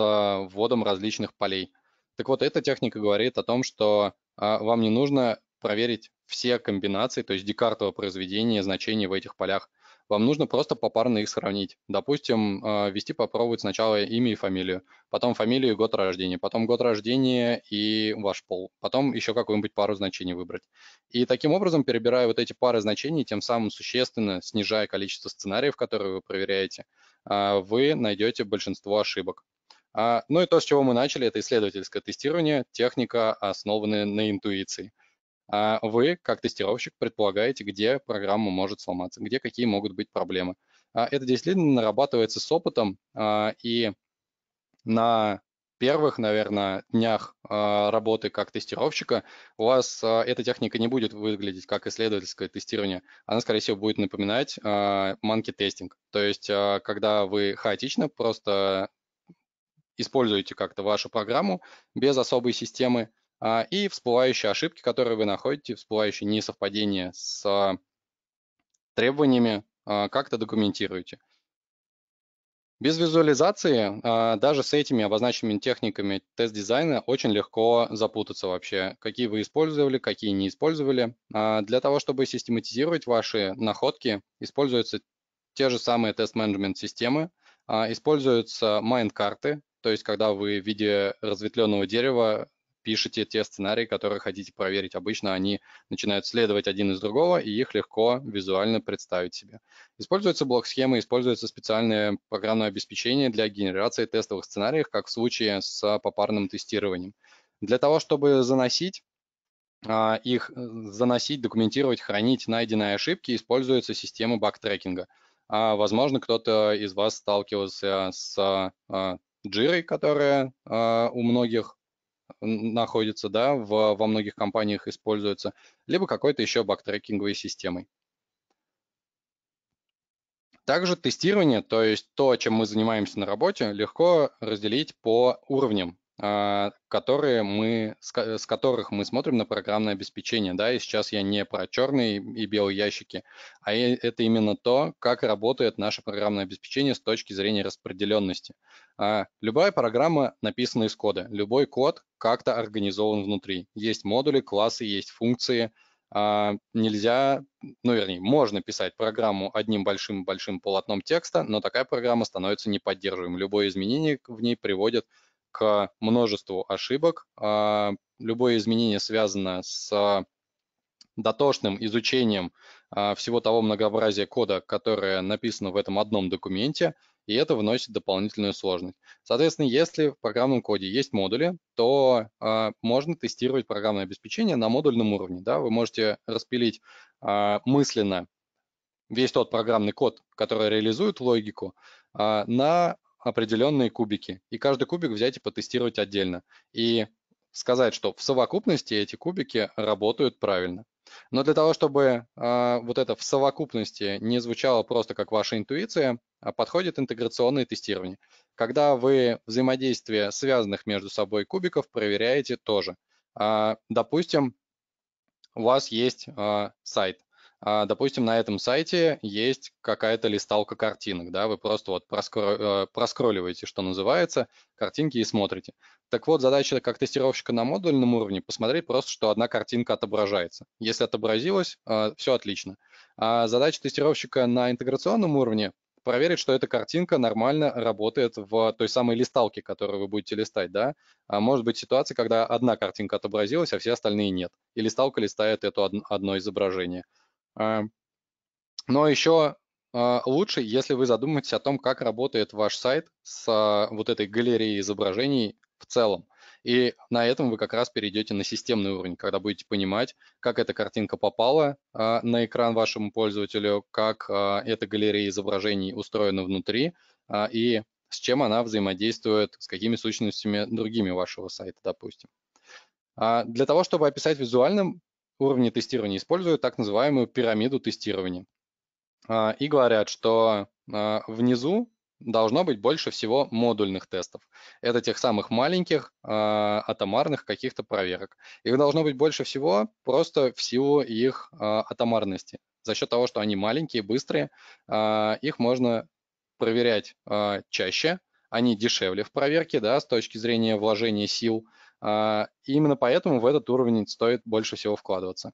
вводом различных полей. Так вот, эта техника говорит о том, что вам не нужно проверить все комбинации, то есть декартово произведение значений в этих полях. Вам нужно просто попарно их сравнить. Допустим, э, ввести попробовать сначала имя и фамилию, потом фамилию и год рождения, потом год рождения и ваш пол, потом еще какую-нибудь пару значений выбрать. И таким образом, перебирая вот эти пары значений, тем самым существенно снижая количество сценариев, которые вы проверяете, э, вы найдете большинство ошибок. А, ну и то, с чего мы начали, это исследовательское тестирование, техника, основанная на интуиции – а вы, как тестировщик, предполагаете, где программа может сломаться, где какие могут быть проблемы. А это действительно нарабатывается с опытом, а, и на первых, наверное, днях работы как тестировщика у вас эта техника не будет выглядеть как исследовательское тестирование. Она, скорее всего, будет напоминать манки тестинг. То есть, когда вы хаотично просто используете как-то вашу программу без особой системы, а, и всплывающие ошибки, которые вы находите, всплывающие несовпадения с требованиями, а, как-то документируете. Без визуализации а, даже с этими обозначенными техниками тест-дизайна очень легко запутаться вообще, какие вы использовали, какие не использовали. Для того, чтобы систематизировать ваши находки, используются те же самые тест-менеджмент-системы, используются майн карты то есть когда вы в виде разветвленного дерева пишете те сценарии, которые хотите проверить. Обычно они начинают следовать один из другого, и их легко визуально представить себе. Используются блок-схемы, используется специальное программное обеспечение для генерации тестовых сценариев, как в случае с а, попарным тестированием. Для того, чтобы заносить а, их э, заносить, документировать, хранить найденные ошибки, используется система бактрекинга. А, возможно, кто-то из вас сталкивался с джирой, которая у многих находится, да, в, во многих компаниях используется, либо какой-то еще бактрекинговой системой. Также тестирование, то есть то, чем мы занимаемся на работе, легко разделить по уровням. А, которые мы, с которых мы смотрим на программное обеспечение. Да, и сейчас я не про черные и белые ящики, а это именно то, как работает наше программное обеспечение с точки зрения распределенности. А, любая программа написана из кода, любой код как-то организован внутри. Есть модули, классы, есть функции. А, нельзя, ну вернее, можно писать программу одним большим-большим полотном текста, но такая программа становится неподдерживаемой. Любое изменение в ней приводит к к множеству ошибок. А, любое изменение связано с дотошным изучением а, всего того многообразия кода, которое написано в этом одном документе, и это вносит дополнительную сложность. Соответственно, если в программном коде есть модули, то а, можно тестировать программное обеспечение на модульном уровне. Да? Вы можете распилить мысленно весь тот программный код, который реализует логику, на определенные кубики, и каждый кубик взять и потестировать отдельно. И сказать, что в совокупности эти кубики работают правильно. Но для того, чтобы э, вот это в совокупности не звучало просто как ваша интуиция, а подходит интеграционное тестирование. Когда вы взаимодействие связанных между собой кубиков проверяете тоже. Э, допустим, у вас есть э, сайт, а, допустим, на этом сайте есть какая-то листалка картинок, да, вы просто вот э, проскролливаете, что называется, картинки и смотрите. Так вот, задача как тестировщика на модульном уровне посмотреть просто, что одна картинка отображается. Если отобразилась, э, все отлично. А задача тестировщика на интеграционном уровне проверить, что эта картинка нормально работает в той самой листалке, которую вы будете листать, да. А может быть ситуация, когда одна картинка отобразилась, а все остальные нет. И листалка листает это одно изображение. А, но еще а, лучше, если вы задумаетесь о том, как работает ваш сайт с а, вот этой галереей изображений в целом. И на этом вы как раз перейдете на системный уровень, когда будете понимать, как эта картинка попала на экран вашему пользователю, как эта галерея изображений устроена внутри и с чем она взаимодействует, с какими сущностями другими вашего сайта, допустим. для того, чтобы описать визуально уровни тестирования используют так называемую пирамиду тестирования. А, и говорят, что а, внизу должно быть больше всего модульных тестов. Это тех самых маленьких, а, атомарных каких-то проверок. Их должно быть больше всего просто в силу их атомарности. За счет того, что они маленькие, быстрые, их можно проверять чаще, они дешевле в проверке да, с точки зрения вложения сил – а, именно поэтому в этот уровень стоит больше всего вкладываться.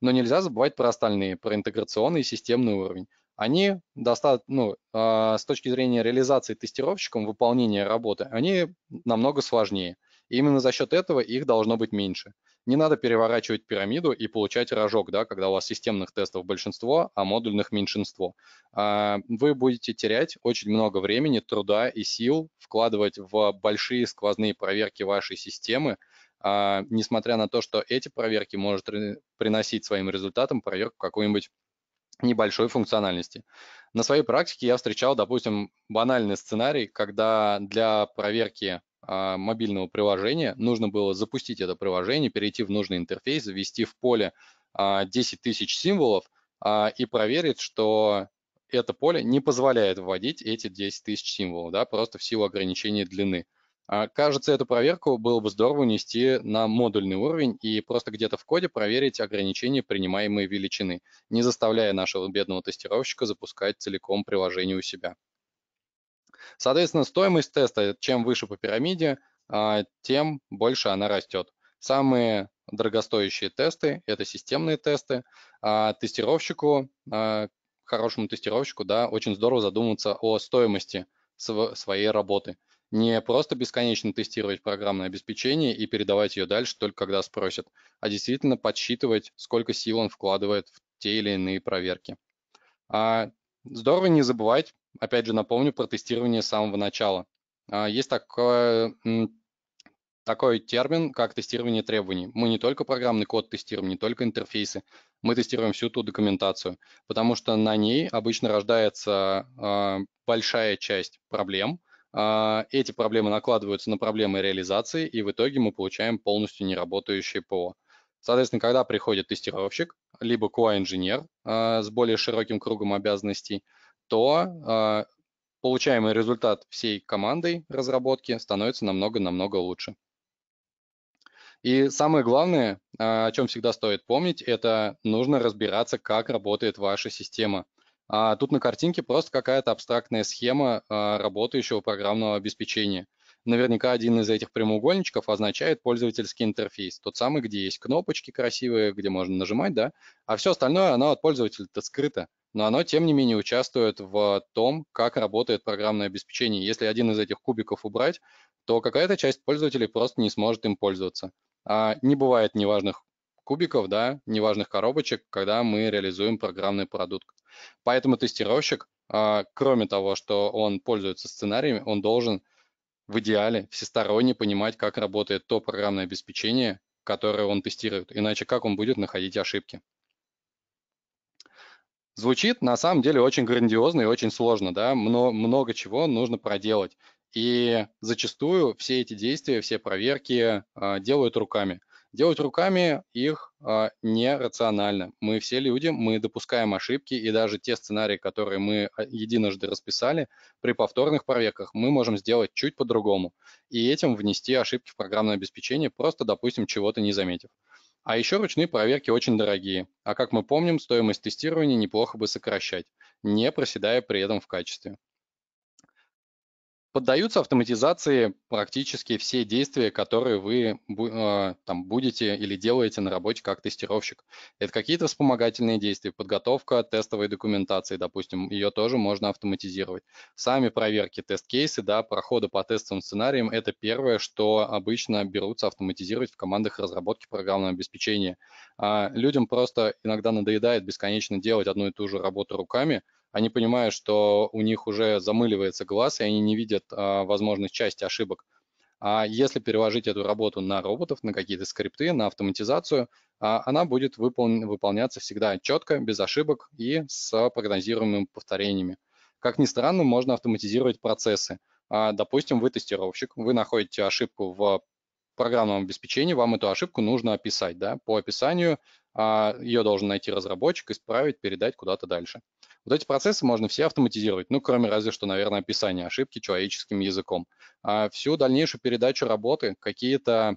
Но нельзя забывать про остальные, про интеграционный и системный уровень. Они достаточно, ну, а, с точки зрения реализации тестировщиком, выполнения работы, они намного сложнее. И именно за счет этого их должно быть меньше. Не надо переворачивать пирамиду и получать рожок, да, когда у вас системных тестов большинство, а модульных меньшинство. А, вы будете терять очень много времени, труда и сил вкладывать в большие сквозные проверки вашей системы, а, несмотря на то, что эти проверки может приносить своим результатам проверку какой нибудь небольшой функциональности. На своей практике я встречал, допустим, банальный сценарий, когда для проверки а, мобильного приложения, нужно было запустить это приложение, перейти в нужный интерфейс, ввести в поле 10 а, тысяч символов а, и проверить, что это поле не позволяет вводить эти 10 тысяч символов, да, просто в силу ограничения длины. Кажется, эту проверку было бы здорово унести на модульный уровень и просто где-то в коде проверить ограничения принимаемой величины, не заставляя нашего бедного тестировщика запускать целиком приложение у себя. Соответственно, стоимость теста, чем выше по пирамиде, а, тем больше она растет. Самые дорогостоящие тесты – это системные тесты. А, тестировщику, а, хорошему тестировщику, да, очень здорово задуматься о стоимости своей работы. Не просто бесконечно тестировать программное обеспечение и передавать ее дальше только когда спросят, а действительно подсчитывать, сколько сил он вкладывает в те или иные проверки. Здорово не забывать опять же напомню про тестирование с самого начала. А, есть такое, такой термин, как тестирование требований. Мы не только программный код тестируем, не только интерфейсы, мы тестируем всю ту документацию, потому что на ней обычно рождается а, большая часть проблем. А, эти проблемы накладываются на проблемы реализации, и в итоге мы получаем полностью неработающее ПО. Соответственно, когда приходит тестировщик, либо QA-инженер с более широким кругом обязанностей, то а, получаемый результат всей командой разработки становится намного-намного лучше. И самое главное, а, о чем всегда стоит помнить, это нужно разбираться, как работает ваша система. А тут на картинке просто какая-то абстрактная схема работающего программного обеспечения – наверняка один из этих прямоугольничков означает пользовательский интерфейс, тот самый, где есть кнопочки красивые, где можно нажимать, да, а все остальное, оно от пользователя-то скрыто, но оно, тем не менее, участвует в том, как работает программное обеспечение. Если один из этих кубиков убрать, то какая-то часть пользователей просто не сможет им пользоваться. А не бывает неважных кубиков, да, неважных коробочек, когда мы реализуем программный продукт. Поэтому тестировщик, а, кроме того, что он пользуется сценариями, он должен в идеале всесторонне понимать, как работает то программное обеспечение, которое он тестирует, иначе как он будет находить ошибки. Звучит на самом деле очень грандиозно и очень сложно, да, много, много чего нужно проделать. И зачастую все эти действия, все проверки э, делают руками – Делать руками их э, нерационально. Мы все люди, мы допускаем ошибки, и даже те сценарии, которые мы а, единожды расписали, при повторных проверках мы можем сделать чуть по-другому и этим внести ошибки в программное обеспечение, просто, допустим, чего-то не заметив. А еще ручные проверки очень дорогие, а как мы помним, стоимость тестирования неплохо бы сокращать, не проседая при этом в качестве поддаются автоматизации практически все действия, которые вы э, там будете или делаете на работе как тестировщик. Это какие-то вспомогательные действия, подготовка тестовой документации, допустим, ее тоже можно автоматизировать. Сами проверки, тест-кейсы, да, проходы по тестовым сценариям – это первое, что обычно берутся автоматизировать в командах разработки программного обеспечения. А людям просто иногда надоедает бесконечно делать одну и ту же работу руками – они понимают, что у них уже замыливается глаз, и они не видят а, возможных части ошибок. А если переложить эту работу на роботов, на какие-то скрипты, на автоматизацию, а, она будет выполн- выполняться всегда четко, без ошибок и с прогнозируемыми повторениями. Как ни странно, можно автоматизировать процессы. А, допустим, вы тестировщик, вы находите ошибку в программном обеспечении, вам эту ошибку нужно описать. Да? По описанию а, ее должен найти разработчик, исправить, передать куда-то дальше. Вот эти процессы можно все автоматизировать, ну, кроме разве что, наверное, описание ошибки человеческим языком. А всю дальнейшую передачу работы, какие-то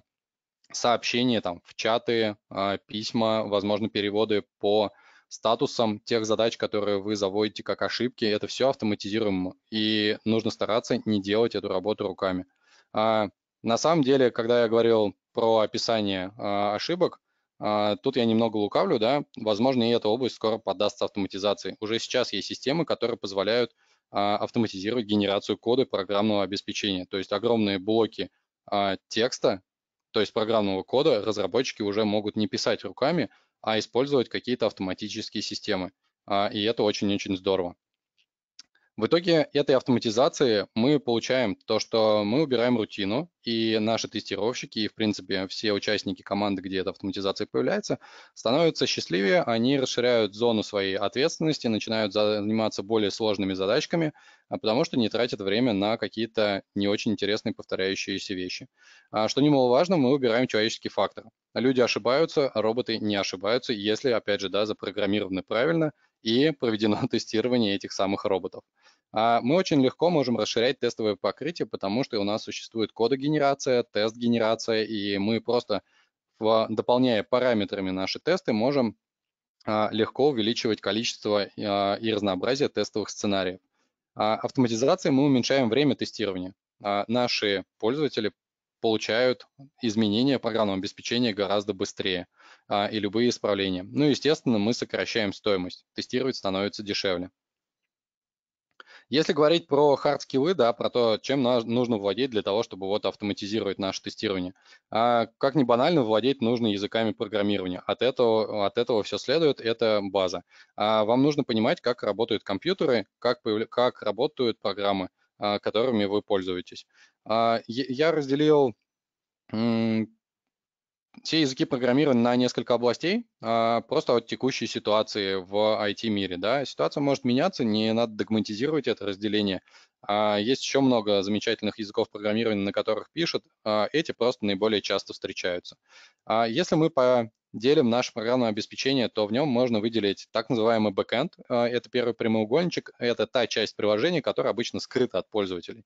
сообщения там в чаты, а, письма, возможно, переводы по статусом тех задач, которые вы заводите как ошибки. Это все автоматизируемо, и нужно стараться не делать эту работу руками. А, на самом деле, когда я говорил про описание а, ошибок, а, тут я немного лукавлю, да, возможно, и эта область скоро поддастся автоматизации. Уже сейчас есть системы, которые позволяют а, автоматизировать генерацию кода программного обеспечения. То есть огромные блоки а, текста, то есть программного кода, разработчики уже могут не писать руками, а использовать какие-то автоматические системы. И это очень-очень здорово. В итоге этой автоматизации мы получаем то, что мы убираем рутину, и наши тестировщики, и, в принципе, все участники команды, где эта автоматизация появляется, становятся счастливее, они расширяют зону своей ответственности, начинают заниматься более сложными задачками, а, потому что не тратят время на какие-то не очень интересные повторяющиеся вещи. А, что немаловажно, мы убираем человеческий фактор. Люди ошибаются, а роботы не ошибаются, если, опять же, да, запрограммированы правильно и проведено тестирование этих самых роботов. А мы очень легко можем расширять тестовое покрытие, потому что у нас существует кодогенерация, тест-генерация, и мы просто, дополняя параметрами наши тесты, можем а, легко увеличивать количество а, и разнообразие тестовых сценариев. Автоматизацией мы уменьшаем время тестирования. Наши пользователи получают изменения программного обеспечения гораздо быстрее – а, и любые исправления. Ну и, естественно, мы сокращаем стоимость. Тестировать становится дешевле. Если говорить про хард-скиллы, да, про то, чем нужно владеть для того, чтобы вот автоматизировать наше тестирование. А, как ни банально, владеть нужно языками программирования. От этого, от этого все следует, это база. А вам нужно понимать, как работают компьютеры, как, как работают программы, а, которыми вы пользуетесь. А, я разделил все языки программирования на несколько областей, а, просто от текущей ситуации в IT-мире. Да? Ситуация может меняться, не надо догматизировать это разделение. А, есть еще много замечательных языков программирования, на которых пишут. А, эти просто наиболее часто встречаются. Если мы поделим наше программное обеспечение, то в нем можно выделить так называемый бэкэнд. Это первый прямоугольничек. Это та часть приложения, которая обычно скрыта от пользователей.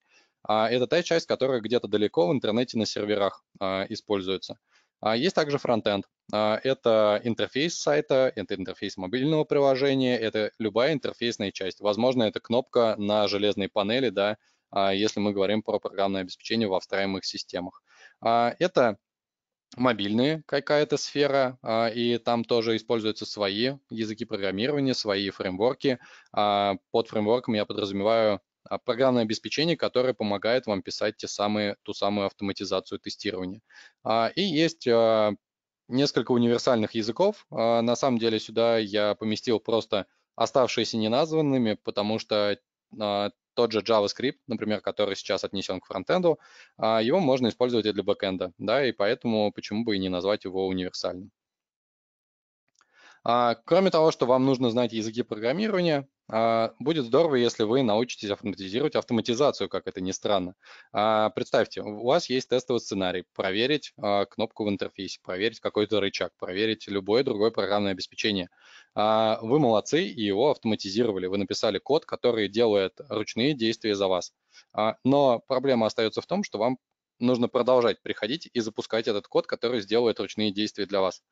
Это та часть, которая где-то далеко в интернете на серверах используется. А есть также фронтенд. А, это интерфейс сайта, это интерфейс мобильного приложения, это любая интерфейсная часть. Возможно, это кнопка на железной панели, да, а, если мы говорим про программное обеспечение во встраиваемых системах. Это мобильная какая-то сфера, и там тоже используются свои языки программирования, свои фреймворки. Под фреймворком я подразумеваю а, программное обеспечение, которое помогает вам писать те самые, ту самую автоматизацию тестирования. А, и есть а, несколько универсальных языков. На самом деле сюда я поместил просто оставшиеся неназванными, потому что тот же JavaScript, например, который сейчас отнесен к фронтенду, его можно использовать и для бэкенда, да, и поэтому почему бы и не назвать его универсальным. Кроме того, что вам нужно знать языки программирования, а, будет здорово, если вы научитесь автоматизировать автоматизацию, как это ни странно. А, представьте, у вас есть тестовый сценарий. Проверить а, кнопку в интерфейсе, проверить какой-то рычаг, проверить любое другое программное обеспечение. Вы молодцы, и его автоматизировали. Вы написали код, который делает ручные действия за вас. Но проблема остается в том, что вам нужно продолжать приходить и запускать этот код, который сделает ручные действия для вас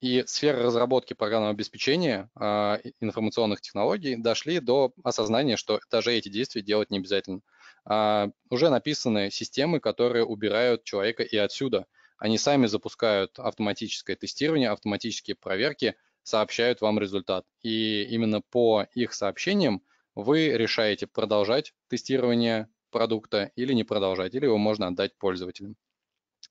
и сферы разработки программного обеспечения э, информационных технологий дошли до осознания, что даже эти действия делать не обязательно. Э, уже написаны системы, которые убирают человека и отсюда. Они сами запускают автоматическое тестирование, автоматические проверки, сообщают вам результат. И именно по их сообщениям вы решаете, продолжать тестирование продукта или не продолжать, или его можно отдать пользователям.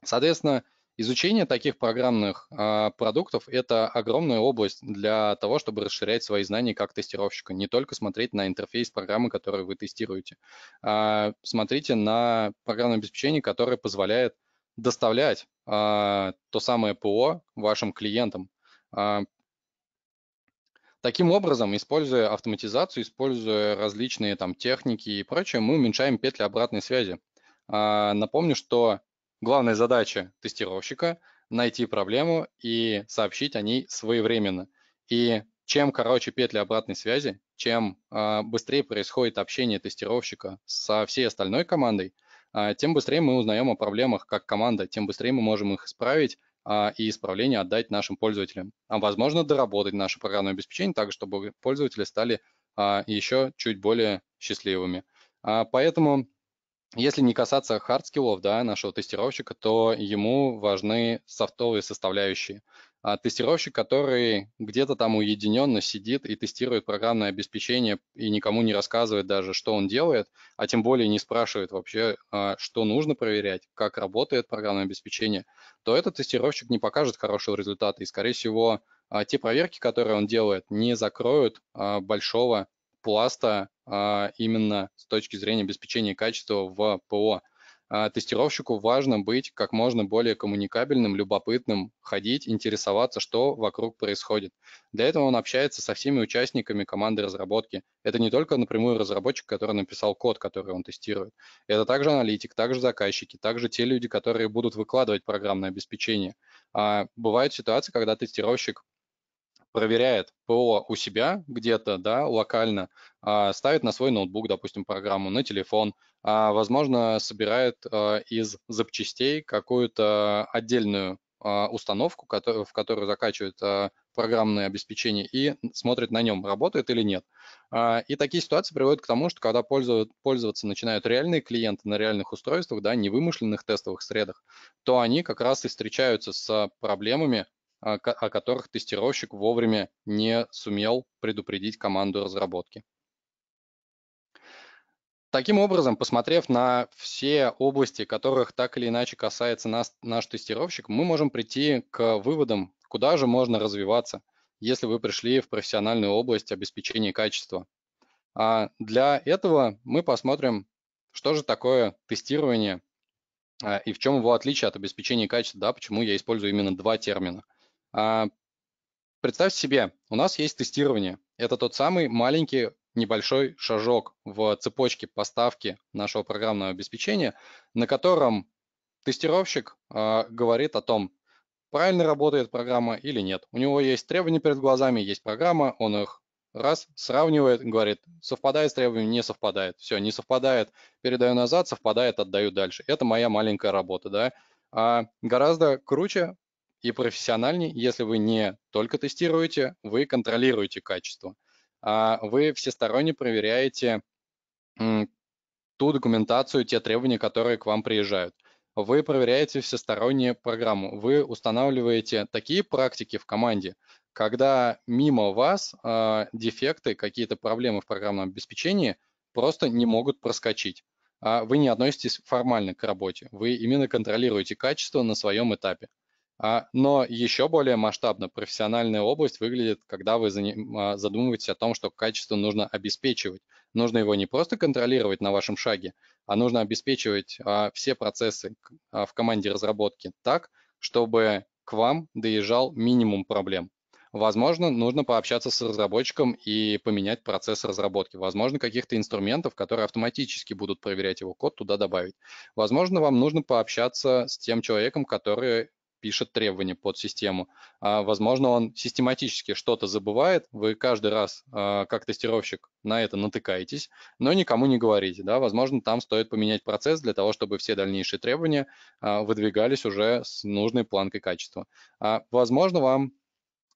Соответственно, Изучение таких программных а, продуктов – это огромная область для того, чтобы расширять свои знания как тестировщика. Не только смотреть на интерфейс программы, которую вы тестируете. А, смотрите на программное обеспечение, которое позволяет доставлять а, то самое ПО вашим клиентам. А, Таким образом, используя автоматизацию, используя различные там техники и прочее, мы уменьшаем петли обратной связи. А, напомню, что Главная задача тестировщика – найти проблему и сообщить о ней своевременно. И чем короче петли обратной связи, чем э, быстрее происходит общение тестировщика со всей остальной командой, э, тем быстрее мы узнаем о проблемах как команда, тем быстрее мы можем их исправить э, и исправление отдать нашим пользователям. А возможно доработать наше программное обеспечение так, чтобы пользователи стали э, еще чуть более счастливыми. Э, поэтому если не касаться хардскиллов да, нашего тестировщика, то ему важны софтовые составляющие. А тестировщик, который где-то там уединенно сидит и тестирует программное обеспечение и никому не рассказывает даже, что он делает, а тем более не спрашивает вообще, а, что нужно проверять, как работает программное обеспечение, то этот тестировщик не покажет хорошего результата. И, скорее всего, а, те проверки, которые он делает, не закроют а, большого пласта а, именно с точки зрения обеспечения качества в ПО. А, тестировщику важно быть как можно более коммуникабельным, любопытным, ходить, интересоваться, что вокруг происходит. Для этого он общается со всеми участниками команды разработки. Это не только напрямую разработчик, который написал код, который он тестирует. Это также аналитик, также заказчики, также те люди, которые будут выкладывать программное обеспечение. А, бывают ситуации, когда тестировщик проверяет ПО у себя где-то, да, локально, а, ставит на свой ноутбук, допустим, программу, на телефон, а, возможно, собирает а, из запчастей какую-то отдельную установку, в которую закачивает программное обеспечение и смотрит на нем, работает или нет. И такие ситуации приводят к тому, что когда пользоваться начинают реальные клиенты на реальных устройствах, да, не вымышленных тестовых средах, то они как раз и встречаются с проблемами о которых тестировщик вовремя не сумел предупредить команду разработки. Таким образом, посмотрев на все области, которых так или иначе касается нас, наш тестировщик, мы можем прийти к выводам, куда же можно развиваться, если вы пришли в профессиональную область обеспечения качества. А для этого мы посмотрим, что же такое тестирование а, и в чем его отличие от обеспечения качества, да, почему я использую именно два термина – а, представь себе, у нас есть тестирование. Это тот самый маленький небольшой шажок в цепочке поставки нашего программного обеспечения, на котором тестировщик а, говорит о том, правильно работает программа или нет. У него есть требования перед глазами, есть программа, он их раз, сравнивает, говорит, совпадает с требованием, не совпадает. Все, не совпадает, передаю назад, совпадает, отдаю дальше. Это моя маленькая работа, да. А гораздо круче и профессиональней, если вы не только тестируете, вы контролируете качество. А вы всесторонне проверяете ту документацию, те требования, которые к вам приезжают. Вы проверяете всестороннюю программу, вы устанавливаете такие практики в команде, когда мимо вас э, дефекты, какие-то проблемы в программном обеспечении просто не могут проскочить. А вы не относитесь формально к работе, вы именно контролируете качество на своем этапе. А, но еще более масштабно профессиональная область выглядит, когда вы а, задумываетесь о том, что качество нужно обеспечивать. Нужно его не просто контролировать на вашем шаге, а нужно обеспечивать а, все процессы в команде разработки так, чтобы к вам доезжал минимум проблем. Возможно, нужно пообщаться с разработчиком и поменять процесс разработки. Возможно, каких-то инструментов, которые автоматически будут проверять его код, туда добавить. Возможно, вам нужно пообщаться с тем человеком, который пишет требования под систему. А, возможно, он систематически что-то забывает, вы каждый раз а, как тестировщик на это натыкаетесь, но никому не говорите. Да? Возможно, там стоит поменять процесс для того, чтобы все дальнейшие требования а, выдвигались уже с нужной планкой качества. А, возможно, вам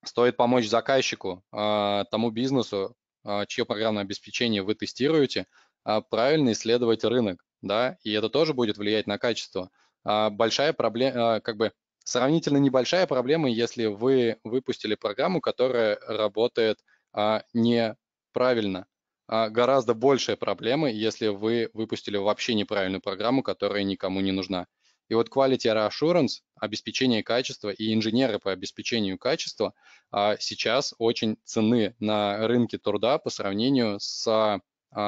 стоит помочь заказчику, а, тому бизнесу, а, чье программное обеспечение вы тестируете, а, правильно исследовать рынок да, и это тоже будет влиять на качество. А, большая проблема, как бы сравнительно небольшая проблема, если вы выпустили программу, которая работает а, неправильно. А, гораздо большая проблема, если вы выпустили вообще неправильную программу, которая никому не нужна. И вот Quality Assurance, обеспечение качества и инженеры по обеспечению качества а, сейчас очень цены на рынке труда по сравнению с а,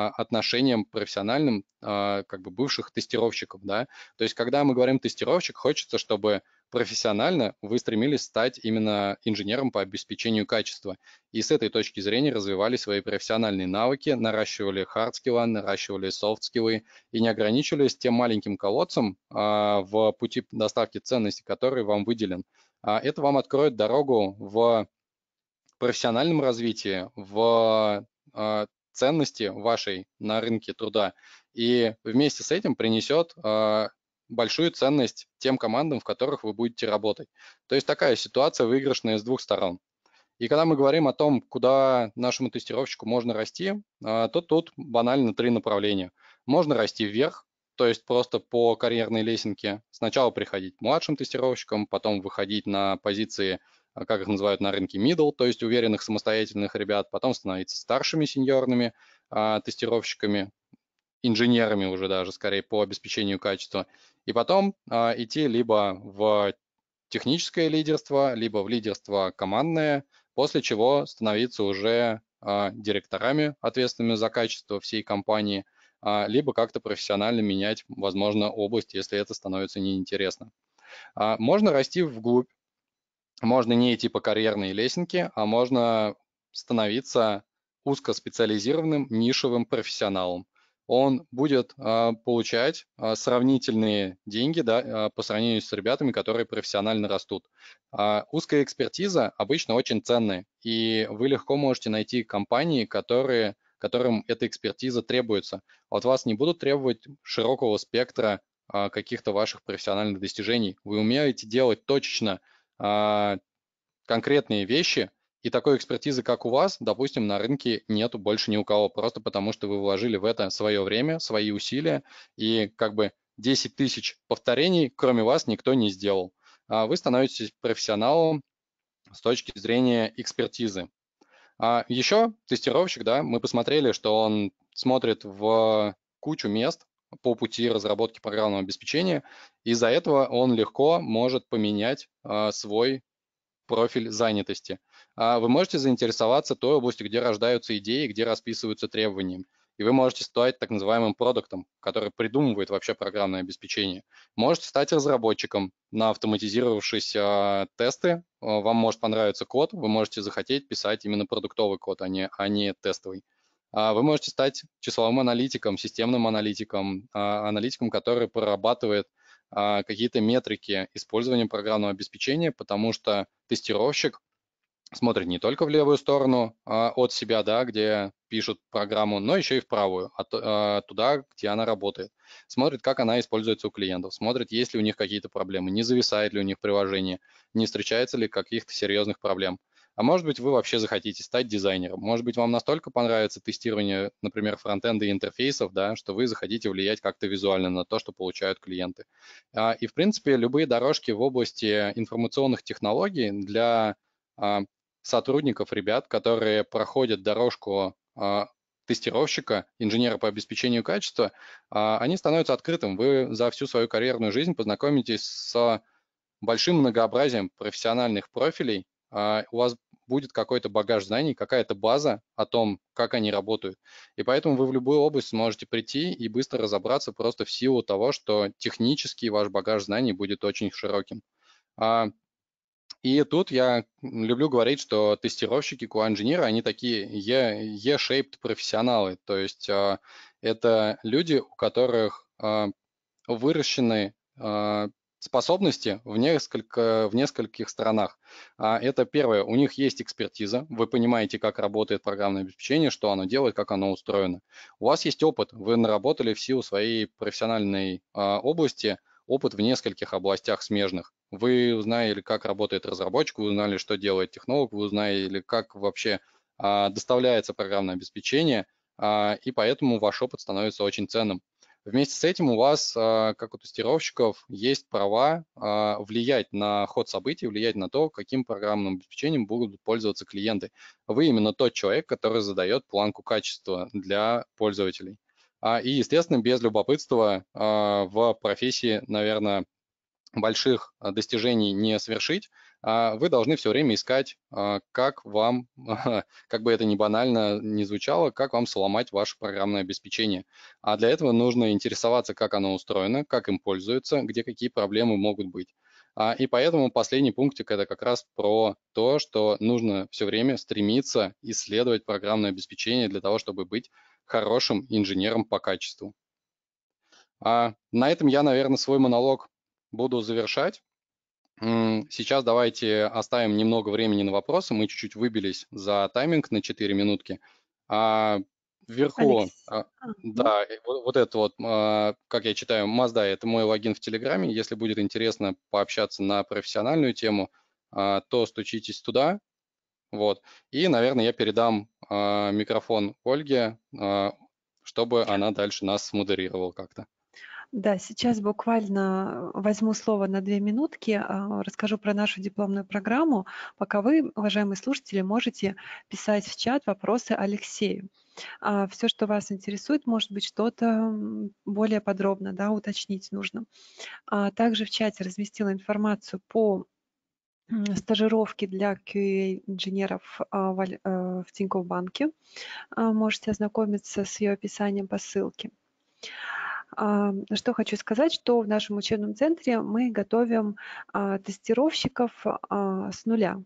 отношением профессиональным а, как бы бывших тестировщиков, да. То есть, когда мы говорим тестировщик, хочется, чтобы профессионально вы стремились стать именно инженером по обеспечению качества. И с этой точки зрения развивали свои профессиональные навыки, наращивали хардскиллы, наращивали софтскиллы и не ограничивались тем маленьким колодцем а, в пути доставки ценности, который вам выделен. А это вам откроет дорогу в профессиональном развитии, в а, ценности вашей на рынке труда. И вместе с этим принесет а, большую ценность тем командам, в которых вы будете работать. То есть такая ситуация выигрышная с двух сторон. И когда мы говорим о том, куда нашему тестировщику можно расти, а, то тут банально три направления. Можно расти вверх, то есть просто по карьерной лесенке сначала приходить младшим тестировщиком, потом выходить на позиции, а, как их называют на рынке, middle, то есть уверенных самостоятельных ребят, потом становиться старшими сеньорными а, тестировщиками, инженерами уже даже, скорее, по обеспечению качества, и потом а, идти либо в техническое лидерство, либо в лидерство командное, после чего становиться уже а, директорами, ответственными за качество всей компании, а, либо как-то профессионально менять, возможно, область, если это становится неинтересно. А, можно расти вглубь, можно не идти по карьерной лесенке, а можно становиться узкоспециализированным нишевым профессионалом он будет а, получать а, сравнительные деньги да, а, по сравнению с ребятами, которые профессионально растут. Узкая экспертиза обычно очень ценная, и вы легко можете найти компании, которые, которым эта экспертиза требуется. От вас не будут требовать широкого спектра каких-то ваших профессиональных достижений. Вы умеете делать точечно конкретные вещи – и такой экспертизы, как у вас, допустим, на рынке нету больше ни у кого, просто потому что вы вложили в это свое время, свои усилия, и как бы 10 тысяч повторений, кроме вас, никто не сделал. А вы становитесь профессионалом с точки зрения экспертизы. А еще тестировщик, да, мы посмотрели, что он смотрит в кучу мест по пути разработки программного обеспечения. Из-за этого он легко может поменять а, свой профиль занятости. А вы можете заинтересоваться той областью, где рождаются идеи, где расписываются требования. И вы можете стать так называемым продуктом, который придумывает вообще программное обеспечение. Можете стать разработчиком на автоматизировавшиеся а, тесты. Э, вам может понравиться код, вы можете захотеть писать именно продуктовый код, а не, а не тестовый. А вы можете стать числовым аналитиком, системным аналитиком, аналитиком, который прорабатывает какие-то метрики использования программного обеспечения, потому что тестировщик смотрит не только в левую сторону а, от себя, да, где пишут программу, но еще и в правую, от, а, а, туда, где она работает. Смотрит, как она используется у клиентов, смотрит, есть ли у них какие-то проблемы, не зависает ли у них приложение, не встречается ли каких-то серьезных проблем. А может быть, вы вообще захотите стать дизайнером. Может быть, вам настолько понравится тестирование, например, фронтенда и интерфейсов, да, что вы захотите влиять как-то визуально на то, что получают клиенты. А, и, в принципе, любые дорожки в области информационных технологий для а, сотрудников, ребят, которые проходят дорожку а, тестировщика, инженера по обеспечению качества, а, они становятся открытым. Вы за всю свою карьерную жизнь познакомитесь с большим многообразием профессиональных профилей. А, у вас будет какой-то багаж знаний, какая-то база о том, как они работают. И поэтому вы в любую область сможете прийти и быстро разобраться просто в силу того, что технически ваш багаж знаний будет очень широким. И тут я люблю говорить, что тестировщики QA-инженеры, они такие E-shaped профессионалы, то есть а, это люди, у которых а, выращены а, способности в, несколько, в нескольких сторонах. Это первое, у них есть экспертиза, вы понимаете, как работает программное обеспечение, что оно делает, как оно устроено. У вас есть опыт, вы наработали в силу своей профессиональной области – опыт в нескольких областях смежных. Вы узнали, как работает разработчик, вы узнали, что делает технолог, вы узнали, как вообще а, доставляется программное обеспечение, а, и поэтому ваш опыт становится очень ценным. Вместе с этим у вас, а, как у тестировщиков, есть права а, влиять на ход событий, влиять на то, каким программным обеспечением будут пользоваться клиенты. Вы именно тот человек, который задает планку качества для пользователей. А, и, естественно, без любопытства а, в профессии, наверное, больших а, достижений не совершить, вы должны все время искать, как вам, как бы это ни банально не звучало, как вам сломать ваше программное обеспечение. А для этого нужно интересоваться, как оно устроено, как им пользуются, где какие проблемы могут быть. И поэтому последний пунктик – это как раз про то, что нужно все время стремиться исследовать программное обеспечение для того, чтобы быть хорошим инженером по качеству. А на этом я, наверное, свой монолог буду завершать. Сейчас давайте оставим немного времени на вопросы. Мы чуть-чуть выбились за тайминг на 4 минутки. А вверху, Алекс. А, а, ну. да, вот это вот, а, как я читаю, Mazda, это мой логин в Телеграме. Если будет интересно пообщаться на профессиональную тему, то стучитесь туда. Вот. И, наверное, я передам а, микрофон Ольге, а, чтобы она дальше нас модерировала как-то. Да, сейчас буквально возьму слово на две минутки, а, расскажу про нашу дипломную программу, пока вы, уважаемые слушатели, можете писать в чат вопросы Алексею. Все, что вас интересует, может быть, что-то более подробно да, уточнить нужно. Также в чате разместила информацию по стажировки для QA-инженеров а, э, в Тинькофф банке. А, можете ознакомиться с ее описанием по ссылке. А, что хочу сказать, что в нашем учебном центре мы готовим тестировщиков с нуля.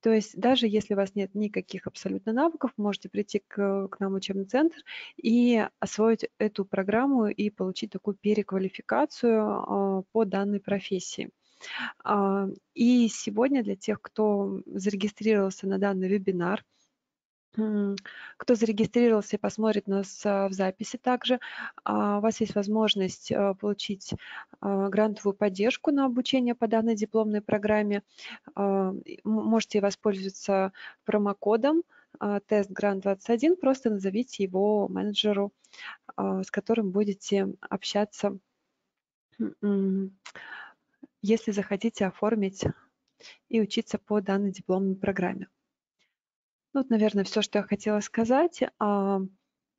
То есть даже если у вас нет никаких абсолютно навыков, можете прийти к, к нам в учебный центр и освоить эту программу и получить такую переквалификацию по данной профессии. А, и сегодня для тех, кто зарегистрировался на данный вебинар, кто зарегистрировался и посмотрит нас а, в записи также, а, у вас есть возможность получить грантовую поддержку на обучение по данной дипломной программе. Можете воспользоваться промокодом тест грант 21, просто назовите его менеджеру, с которым будете общаться если захотите оформить и учиться по данной дипломной программе. Ну, вот, наверное, все, что я хотела сказать. А,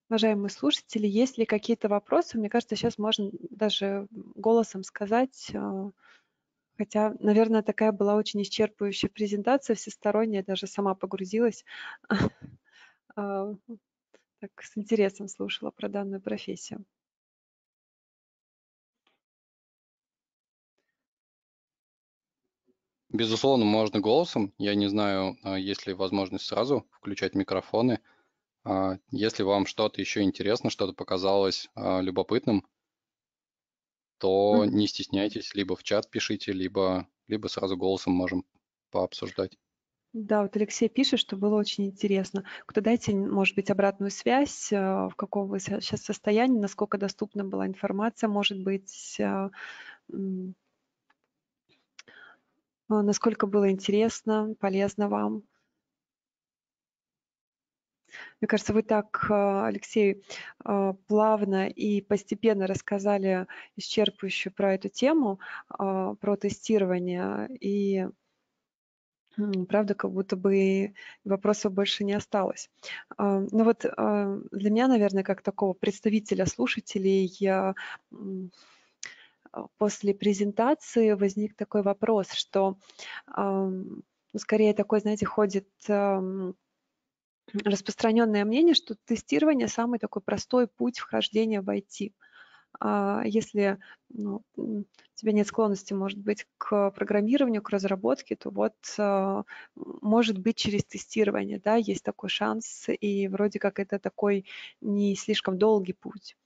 уважаемые слушатели, есть ли какие-то вопросы? Мне кажется, сейчас можно даже голосом сказать, а, хотя, наверное, такая была очень исчерпывающая презентация, всесторонняя, даже сама погрузилась, а, так, с интересом слушала про данную профессию. Безусловно, можно голосом. Я не знаю, а, есть ли возможность сразу включать микрофоны. А, если вам что-то еще интересно, что-то показалось а, любопытным, то не стесняйтесь, либо в чат пишите, либо, либо сразу голосом можем пообсуждать. Да, вот Алексей пишет, что было очень интересно. Кто дайте, может быть, обратную связь, в каком вы сейчас состоянии, насколько доступна была информация, может быть, а, насколько было интересно, полезно вам. Мне кажется, вы так, а, Алексей, а, плавно и постепенно рассказали исчерпывающе про эту тему, про тестирование. И правда, как будто бы вопросов больше не осталось. Но ну вот для меня, наверное, как такого представителя слушателей, я а, после презентации возник такой вопрос, что ну, скорее такой, знаете, ходит распространенное мнение, что тестирование самый такой простой путь вхождения в IT. А если ну, у тебя нет склонности, может быть, к программированию, к разработке, то вот, а, может быть, через тестирование, да, есть такой шанс, и вроде как это такой не слишком долгий путь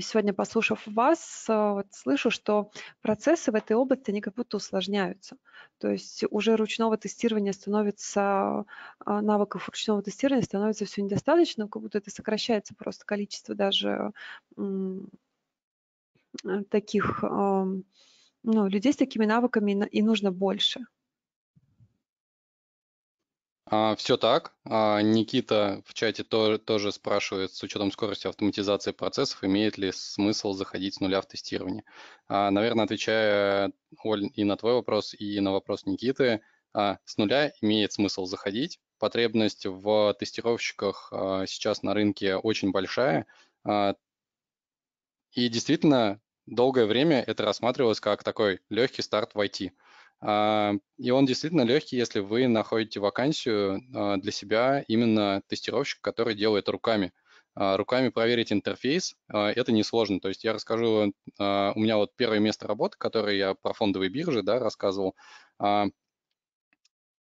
сегодня послушав вас, э, вот слышу, что процессы в этой области, они как будто усложняются. То есть уже ручного тестирования становится, э, навыков ручного тестирования становится все недостаточно, как будто это сокращается просто количество даже э, таких эм, ну, людей с такими навыками, и нужно больше. А, все так. А, Никита в чате тоже, спрашивает, с учетом скорости автоматизации процессов, имеет ли смысл заходить с нуля в тестирование? А, наверное, отвечая, Оль, и на твой вопрос, и на вопрос Никиты, с нуля имеет смысл заходить. Потребность в тестировщиках сейчас на рынке очень большая. и действительно, долгое время это рассматривалось как такой легкий старт в IT. А, и он действительно легкий, если вы находите вакансию а, для себя именно тестировщик, который делает руками. А, руками проверить интерфейс – это несложно. То есть я расскажу, у меня вот первое место работы, которое я про фондовые биржи да, рассказывал.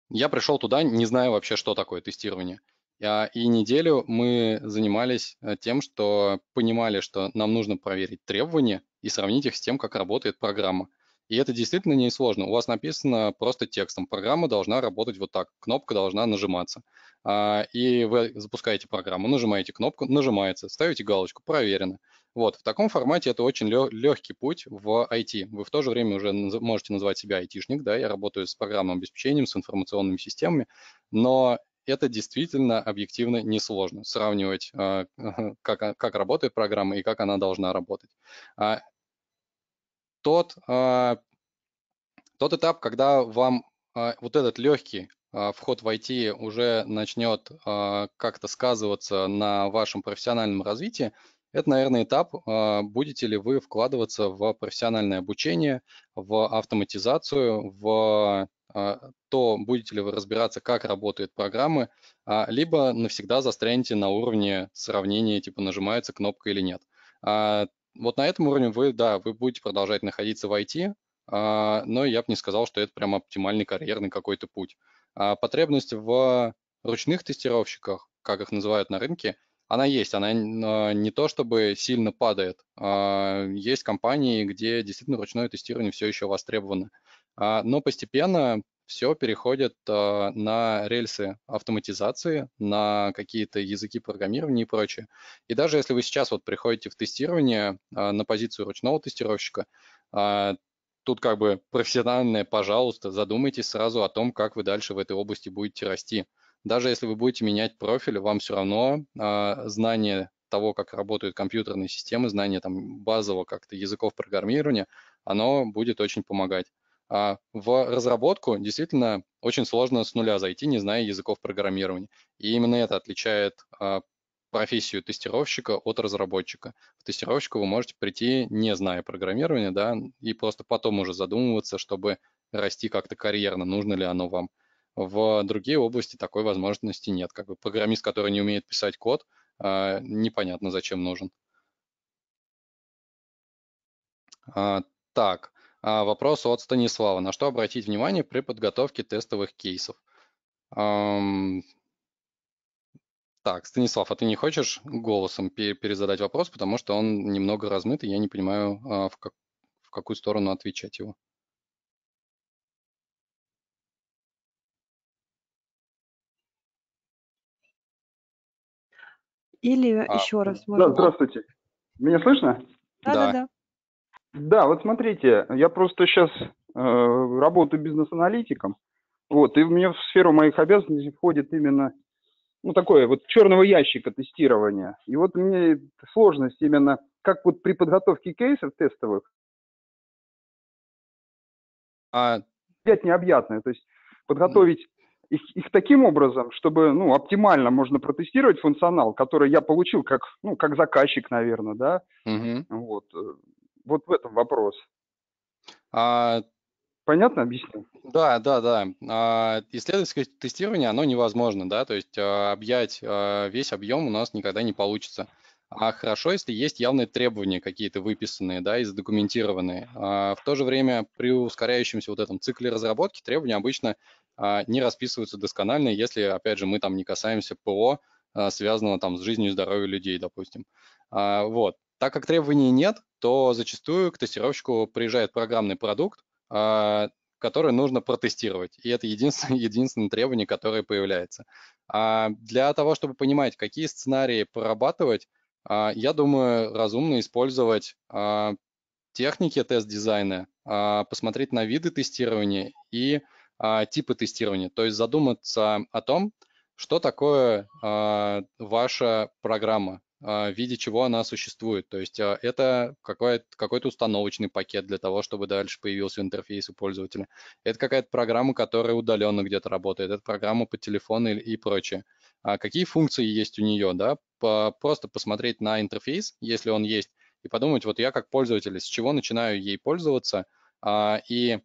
Я пришел туда, не зная вообще, что такое тестирование. И неделю мы занимались э, тем, что понимали, что нам нужно проверить требования и сравнить их с тем, как работает программа – и это действительно несложно. У вас написано просто текстом. Программа должна работать вот так. Кнопка должна нажиматься. А, и вы запускаете программу, нажимаете кнопку, нажимается, ставите галочку «Проверено». Вот, в таком формате это очень легкий путь в IT. Вы в то же время уже можете назвать себя it айтишник, да, я работаю с программным обеспечением, с информационными системами, но это действительно объективно несложно сравнивать, а, как, а, как работает программа и как она должна работать тот, а, тот этап, когда вам а, вот этот легкий а, вход в IT уже начнет как-то сказываться на вашем профессиональном развитии, это, наверное, этап, будете ли вы вкладываться в профессиональное обучение, в автоматизацию, в то, будете ли вы разбираться, как работают программы, либо навсегда застрянете на уровне сравнения, типа нажимается кнопка или нет вот на этом уровне вы, да, вы будете продолжать находиться в IT, а, но я бы не сказал, что это прям оптимальный карьерный какой-то путь. А, потребность в ручных тестировщиках, как их называют на рынке, она есть, она а, не то чтобы сильно падает. Есть компании, где действительно ручное тестирование все еще востребовано. Но постепенно все переходит э, на рельсы автоматизации, на какие-то языки программирования и прочее. И даже если вы сейчас вот приходите в тестирование э, на позицию ручного тестировщика, э, тут как бы профессиональное, пожалуйста, задумайтесь сразу о том, как вы дальше в этой области будете расти. Даже если вы будете менять профиль, вам все равно э, знание того, как работают компьютерные системы, знание там базового как-то языков программирования, оно будет очень помогать. А в разработку действительно очень сложно с нуля зайти, не зная языков программирования. И именно это отличает а, профессию тестировщика от разработчика. В тестировщика вы можете прийти, не зная программирования, да, и просто потом уже задумываться, чтобы расти как-то карьерно, нужно ли оно вам. В другие области такой возможности нет. Как бы программист, который не умеет писать код, а, непонятно, зачем нужен. А, так, а, вопрос от Станислава. На что обратить внимание при подготовке тестовых кейсов? Так, Станислав, а ты не хочешь голосом перезадать вопрос, потому что он немного размыт, и я не понимаю, а, в, как, в какую сторону отвечать его. Или а, еще раз. Можно... здравствуйте. Меня слышно? Да, да, да. да. Да, вот смотрите, я просто сейчас э, работаю бизнес-аналитиком, вот, и у меня в сферу моих обязанностей входит именно, ну, такое вот черного ящика тестирования. И вот мне сложность именно, как вот при подготовке кейсов тестовых, а... взять необъятное, то есть подготовить их, их таким образом, чтобы ну, оптимально можно протестировать функционал, который я получил как, ну, как заказчик, наверное, да, угу. вот, э, вот в этом вопрос. А... Понятно объяснил? Да, да, да. А, исследовательское тестирование, оно невозможно, да, то есть а, объять а, весь объем у нас никогда не получится. А хорошо, если есть явные требования какие-то выписанные, да, и задокументированные. А, в то же время при ускоряющемся вот этом цикле разработки требования обычно а, не расписываются досконально, если, опять же, мы там не касаемся ПО, а, связанного там с жизнью и здоровьем людей, допустим. А, вот, так как требований нет, то зачастую к тестировщику приезжает программный продукт, а, который нужно протестировать. И это единственное, единственное требование, которое появляется. А для того, чтобы понимать, какие сценарии прорабатывать, а, я думаю, разумно использовать техники тест-дизайна, посмотреть на виды тестирования и типы тестирования. То есть задуматься о том, что такое ваша программа, а, в виде чего она существует. То есть а, это какой-то какой установочный пакет для того, чтобы дальше появился интерфейс у пользователя. Это какая-то программа, которая удаленно где-то работает. Это программа по телефону и прочее. А какие функции есть у нее? Да? просто посмотреть на интерфейс, если он есть, и подумать, вот я как пользователь, с чего начинаю ей пользоваться, а, и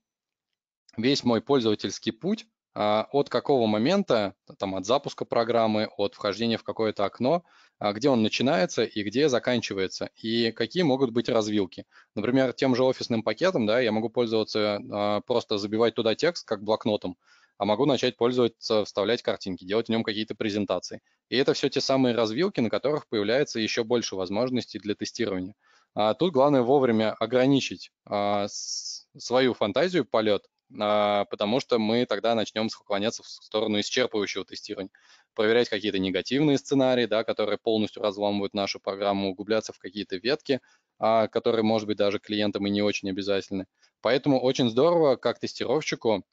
весь мой пользовательский путь, от какого момента, там, от запуска программы, от вхождения в какое-то окно, а где он начинается и где заканчивается, и какие могут быть развилки. Например, тем же офисным пакетом да, я могу пользоваться, а, просто забивать туда текст, как блокнотом, а могу начать пользоваться, вставлять картинки, делать в нем какие-то презентации. И это все те самые развилки, на которых появляется еще больше возможностей для тестирования. А тут главное вовремя ограничить а, свою фантазию полет, а, потому что мы тогда начнем склоняться в сторону исчерпывающего тестирования проверять какие-то негативные сценарии, да, которые полностью разламывают нашу программу, углубляться в какие-то ветки, а, которые, может быть, даже клиентам и не очень обязательны. Поэтому очень здорово как тестировщику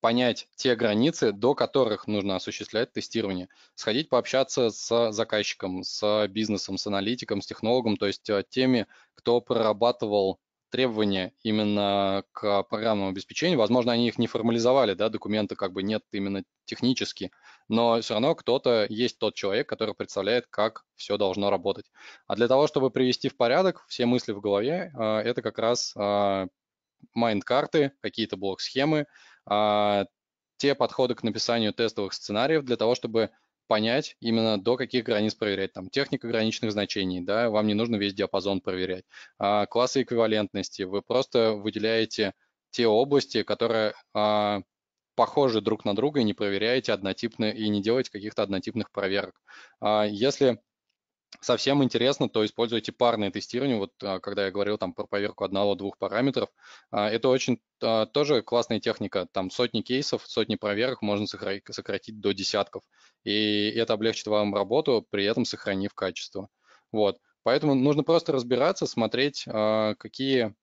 понять те границы, до которых нужно осуществлять тестирование, сходить пообщаться с заказчиком, с бизнесом, с аналитиком, с технологом, то есть а, теми, кто прорабатывал требования именно к программному обеспечению. Возможно, они их не формализовали, да, документы как бы нет именно технически, но все равно кто-то есть тот человек, который представляет, как все должно работать. А для того, чтобы привести в порядок все мысли в голове, а, это как раз а, майнд-карты, какие-то блок-схемы, а, те подходы к написанию тестовых сценариев для того, чтобы понять именно до каких границ проверять. Там техника граничных значений, да, вам не нужно весь диапазон проверять. классы эквивалентности, вы просто выделяете те области, которые похожи друг на друга и не проверяете однотипные и не делаете каких-то однотипных проверок. А если совсем интересно, то используйте парное тестирование. Вот а, когда я говорил там про проверку одного-двух параметров, а, это очень тоже классная техника. Там сотни кейсов, сотни проверок можно сократить до десятков. И это облегчит вам работу, при этом сохранив качество. Вот. Поэтому нужно просто разбираться, смотреть, какие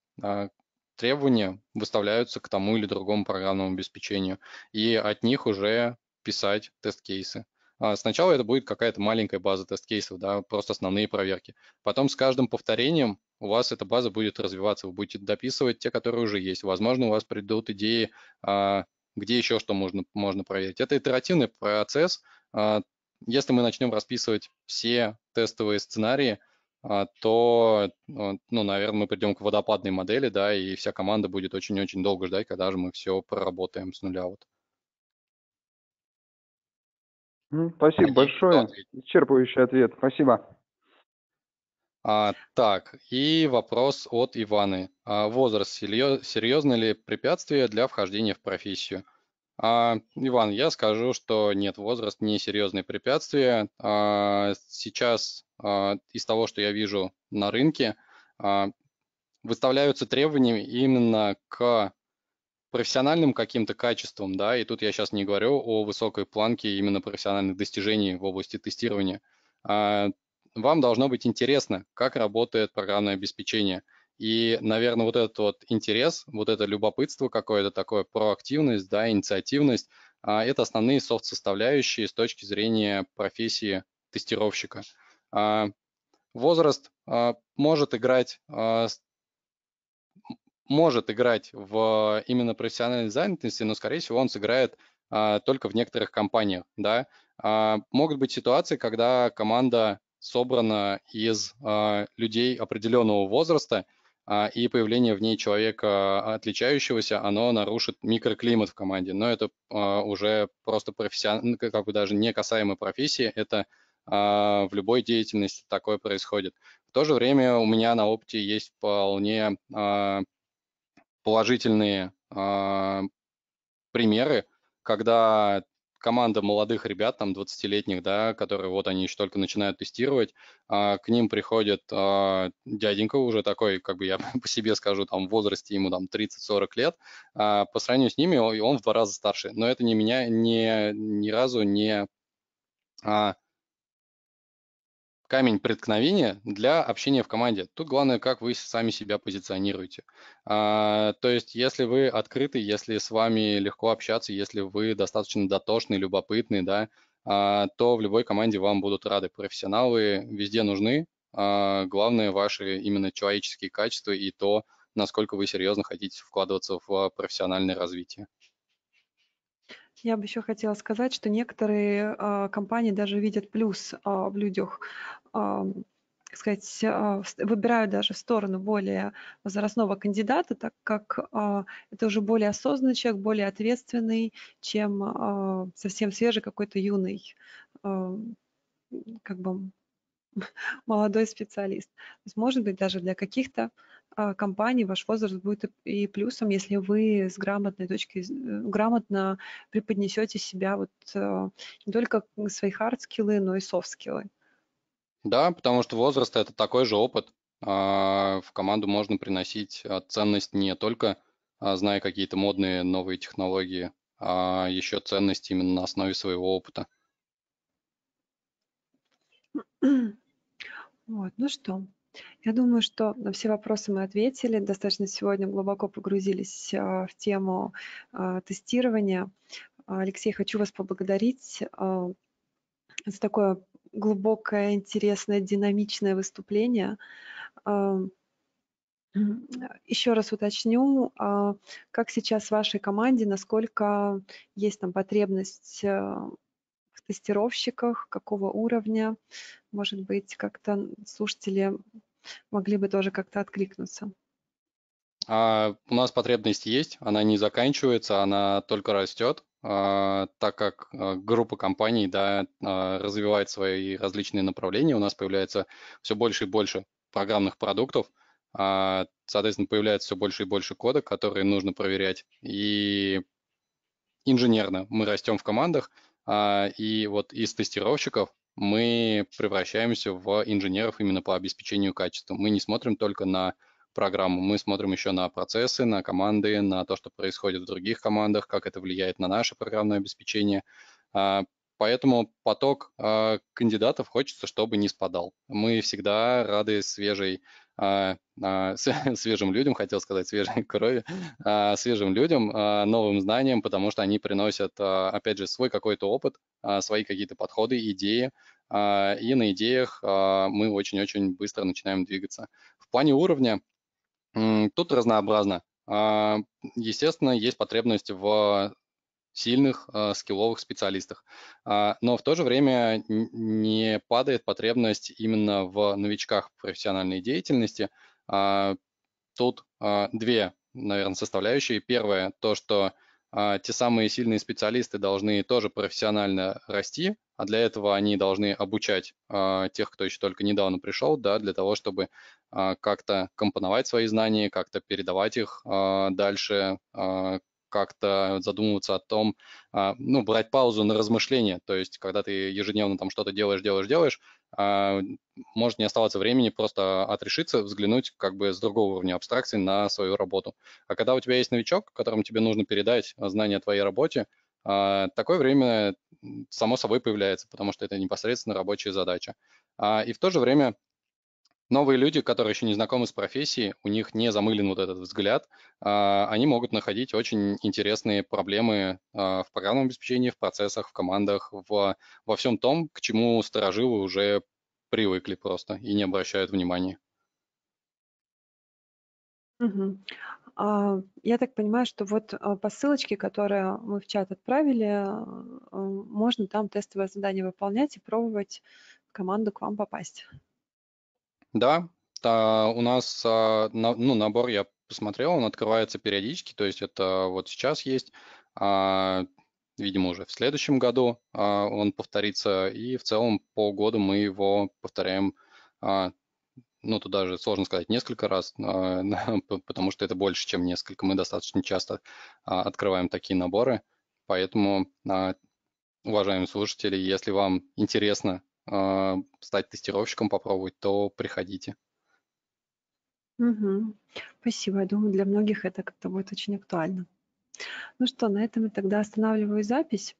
требования выставляются к тому или другому программному обеспечению, и от них уже писать тест-кейсы. А сначала это будет какая-то маленькая база тест-кейсов, да, просто основные проверки. Потом с каждым повторением у вас эта база будет развиваться, вы будете дописывать те, которые уже есть. Возможно, у вас придут идеи, а, где еще что можно, можно проверить. Это итеративный процесс. А, если мы начнем расписывать все тестовые сценарии – а, то, ну, наверное, мы придем к водопадной модели, да, и вся команда будет очень-очень долго ждать, когда же мы все проработаем с нуля. Вот. Ну, спасибо Надеюсь, большое. Исчерпывающий ответ. Спасибо. А, так, и вопрос от Иваны. А, возраст серьез, серьезно ли препятствие для вхождения в профессию? А, Иван, я скажу, что нет, возраст не серьезное препятствие. А, сейчас а, из того, что я вижу на рынке, а, выставляются требования именно к профессиональным каким-то качествам, да, и тут я сейчас не говорю о высокой планке именно профессиональных достижений в области тестирования. А, вам должно быть интересно, как работает программное обеспечение – и, наверное, вот этот вот интерес, вот это любопытство какое-то такое, проактивность, да, инициативность, а, это основные софт-составляющие с точки зрения профессии тестировщика. А, возраст а, может играть может играть в именно профессиональной занятости, но, скорее всего, он сыграет только в некоторых компаниях. Да? могут быть ситуации, когда команда собрана из людей определенного возраста, а, и появление в ней человека а, отличающегося, оно нарушит микроклимат в команде. Но это а, уже просто профессионально, ну, как бы даже не касаемо профессии, это в любой деятельности такое происходит. В то же время у меня на опыте есть вполне положительные примеры, когда команда молодых ребят, там 20-летних, да, которые вот они еще только начинают тестировать, а, к ним приходит а, дяденька уже такой, как бы я по себе скажу, там в возрасте ему там 30-40 лет, а, по сравнению с ними он в два раза старше, но это не меня ни, ни разу не камень преткновения для общения в команде. Тут главное, как вы сами себя позиционируете. А, то есть, если вы открыты, если с вами легко общаться, если вы достаточно дотошный, любопытный, да, а, то в любой команде вам будут рады. Профессионалы везде нужны. А, главное ваши именно человеческие качества и то, насколько вы серьезно хотите вкладываться в а, профессиональное развитие. Я бы еще хотела сказать, что некоторые э, компании даже видят плюс э, в людях, э, сказать, э, выбирают даже в сторону более возрастного кандидата, так как это уже более осознанный человек, более ответственный, чем совсем свежий какой-то юный, как бы молодой специалист. То есть, может быть, даже для каких-то а, компании ваш возраст будет и плюсом, если вы с грамотной точки, э, грамотно преподнесете себя вот э, не только свои хард-скиллы, но и софт-скиллы. Да, потому что возраст – это такой же опыт. А, в команду можно приносить а, ценность не только зная какие-то модные новые технологии, а еще ценность именно на основе своего опыта. Вот, ну что, я думаю, что на все вопросы мы ответили. Достаточно сегодня глубоко погрузились а, в тему а, тестирования. Алексей, хочу вас поблагодарить а, за такое глубокое, интересное, динамичное выступление. Еще раз уточню, как сейчас в вашей команде, насколько есть там потребность тестировщиках, какого уровня. Может быть, как-то слушатели могли бы тоже как-то откликнуться. А у нас потребность есть, она не заканчивается, она только растет, а, так как а, группа компаний да, а, развивает свои различные направления, у нас появляется все больше и больше программных продуктов, соответственно, появляется все больше и больше кода, которые нужно проверять. И инженерно мы растем в командах, а, и вот из тестировщиков мы превращаемся в инженеров именно по обеспечению качества. Мы не смотрим только на программу, мы смотрим еще на процессы, на команды, на то, что происходит в других командах, как это влияет на наше программное обеспечение. А, поэтому поток а, кандидатов хочется, чтобы не спадал. Мы всегда рады свежей а, а, свежим людям, хотел сказать свежей крови, а, свежим людям, новым знаниям, потому что они приносят, опять же, свой какой-то опыт, свои какие-то подходы, идеи, и на идеях мы очень-очень быстро начинаем двигаться. В плане уровня тут разнообразно. Естественно, есть потребность в сильных э, скилловых специалистах. А, но в то же время не падает потребность именно в новичках профессиональной деятельности. А, тут а, две, наверное, составляющие. Первое, то, что а, те самые сильные специалисты должны тоже профессионально расти, а для этого они должны обучать а, тех, кто еще только недавно пришел, да, для того, чтобы а, как-то компоновать свои знания, как-то передавать их а, дальше а, как-то задумываться о том, а, ну, брать паузу на размышления. То есть, когда ты ежедневно там что-то делаешь, делаешь, делаешь, а, может не оставаться времени просто отрешиться, взглянуть как бы с другого уровня абстракции на свою работу. А когда у тебя есть новичок, которому тебе нужно передать знания о твоей работе, а, такое время само собой появляется, потому что это непосредственно рабочая задача. И в то же время новые люди, которые еще не знакомы с профессией, у них не замылен вот этот взгляд, а, они могут находить очень интересные проблемы а, в программном обеспечении, в процессах, в командах, в, во всем том, к чему сторожилы уже привыкли просто и не обращают внимания. Угу. Я так понимаю, что вот по ссылочке, которую мы в чат отправили, можно там тестовое задание выполнять и пробовать в команду к вам попасть. Да, да у нас а, ну, набор, я посмотрел, он открывается периодически, то есть это вот сейчас есть, а, видимо, уже в следующем году а, он повторится, и в целом полгода мы его повторяем, ну, тут даже сложно сказать несколько раз, потому что это больше, чем несколько. Мы достаточно часто открываем такие наборы, поэтому, уважаемые слушатели, если вам интересно а, стать тестировщиком, попробовать, то приходите. Угу. Спасибо. Я думаю, для многих это как-то будет очень актуально. Ну что, на этом я тогда останавливаю запись.